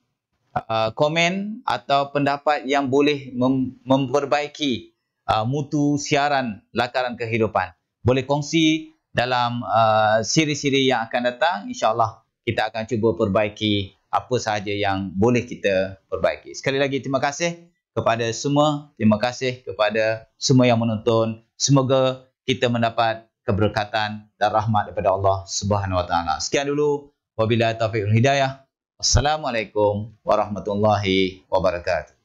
uh, komen atau pendapat yang boleh mem- memperbaiki uh, mutu siaran lakaran kehidupan boleh kongsi dalam uh, siri-siri yang akan datang insyaallah kita akan cuba perbaiki apa sahaja yang boleh kita perbaiki sekali lagi terima kasih kepada semua terima kasih kepada semua yang menonton semoga kita mendapat keberkatan dan rahmat daripada Allah Subhanahu wa taala. Sekian dulu wabillahi taufiq wal hidayah. Assalamualaikum warahmatullahi wabarakatuh.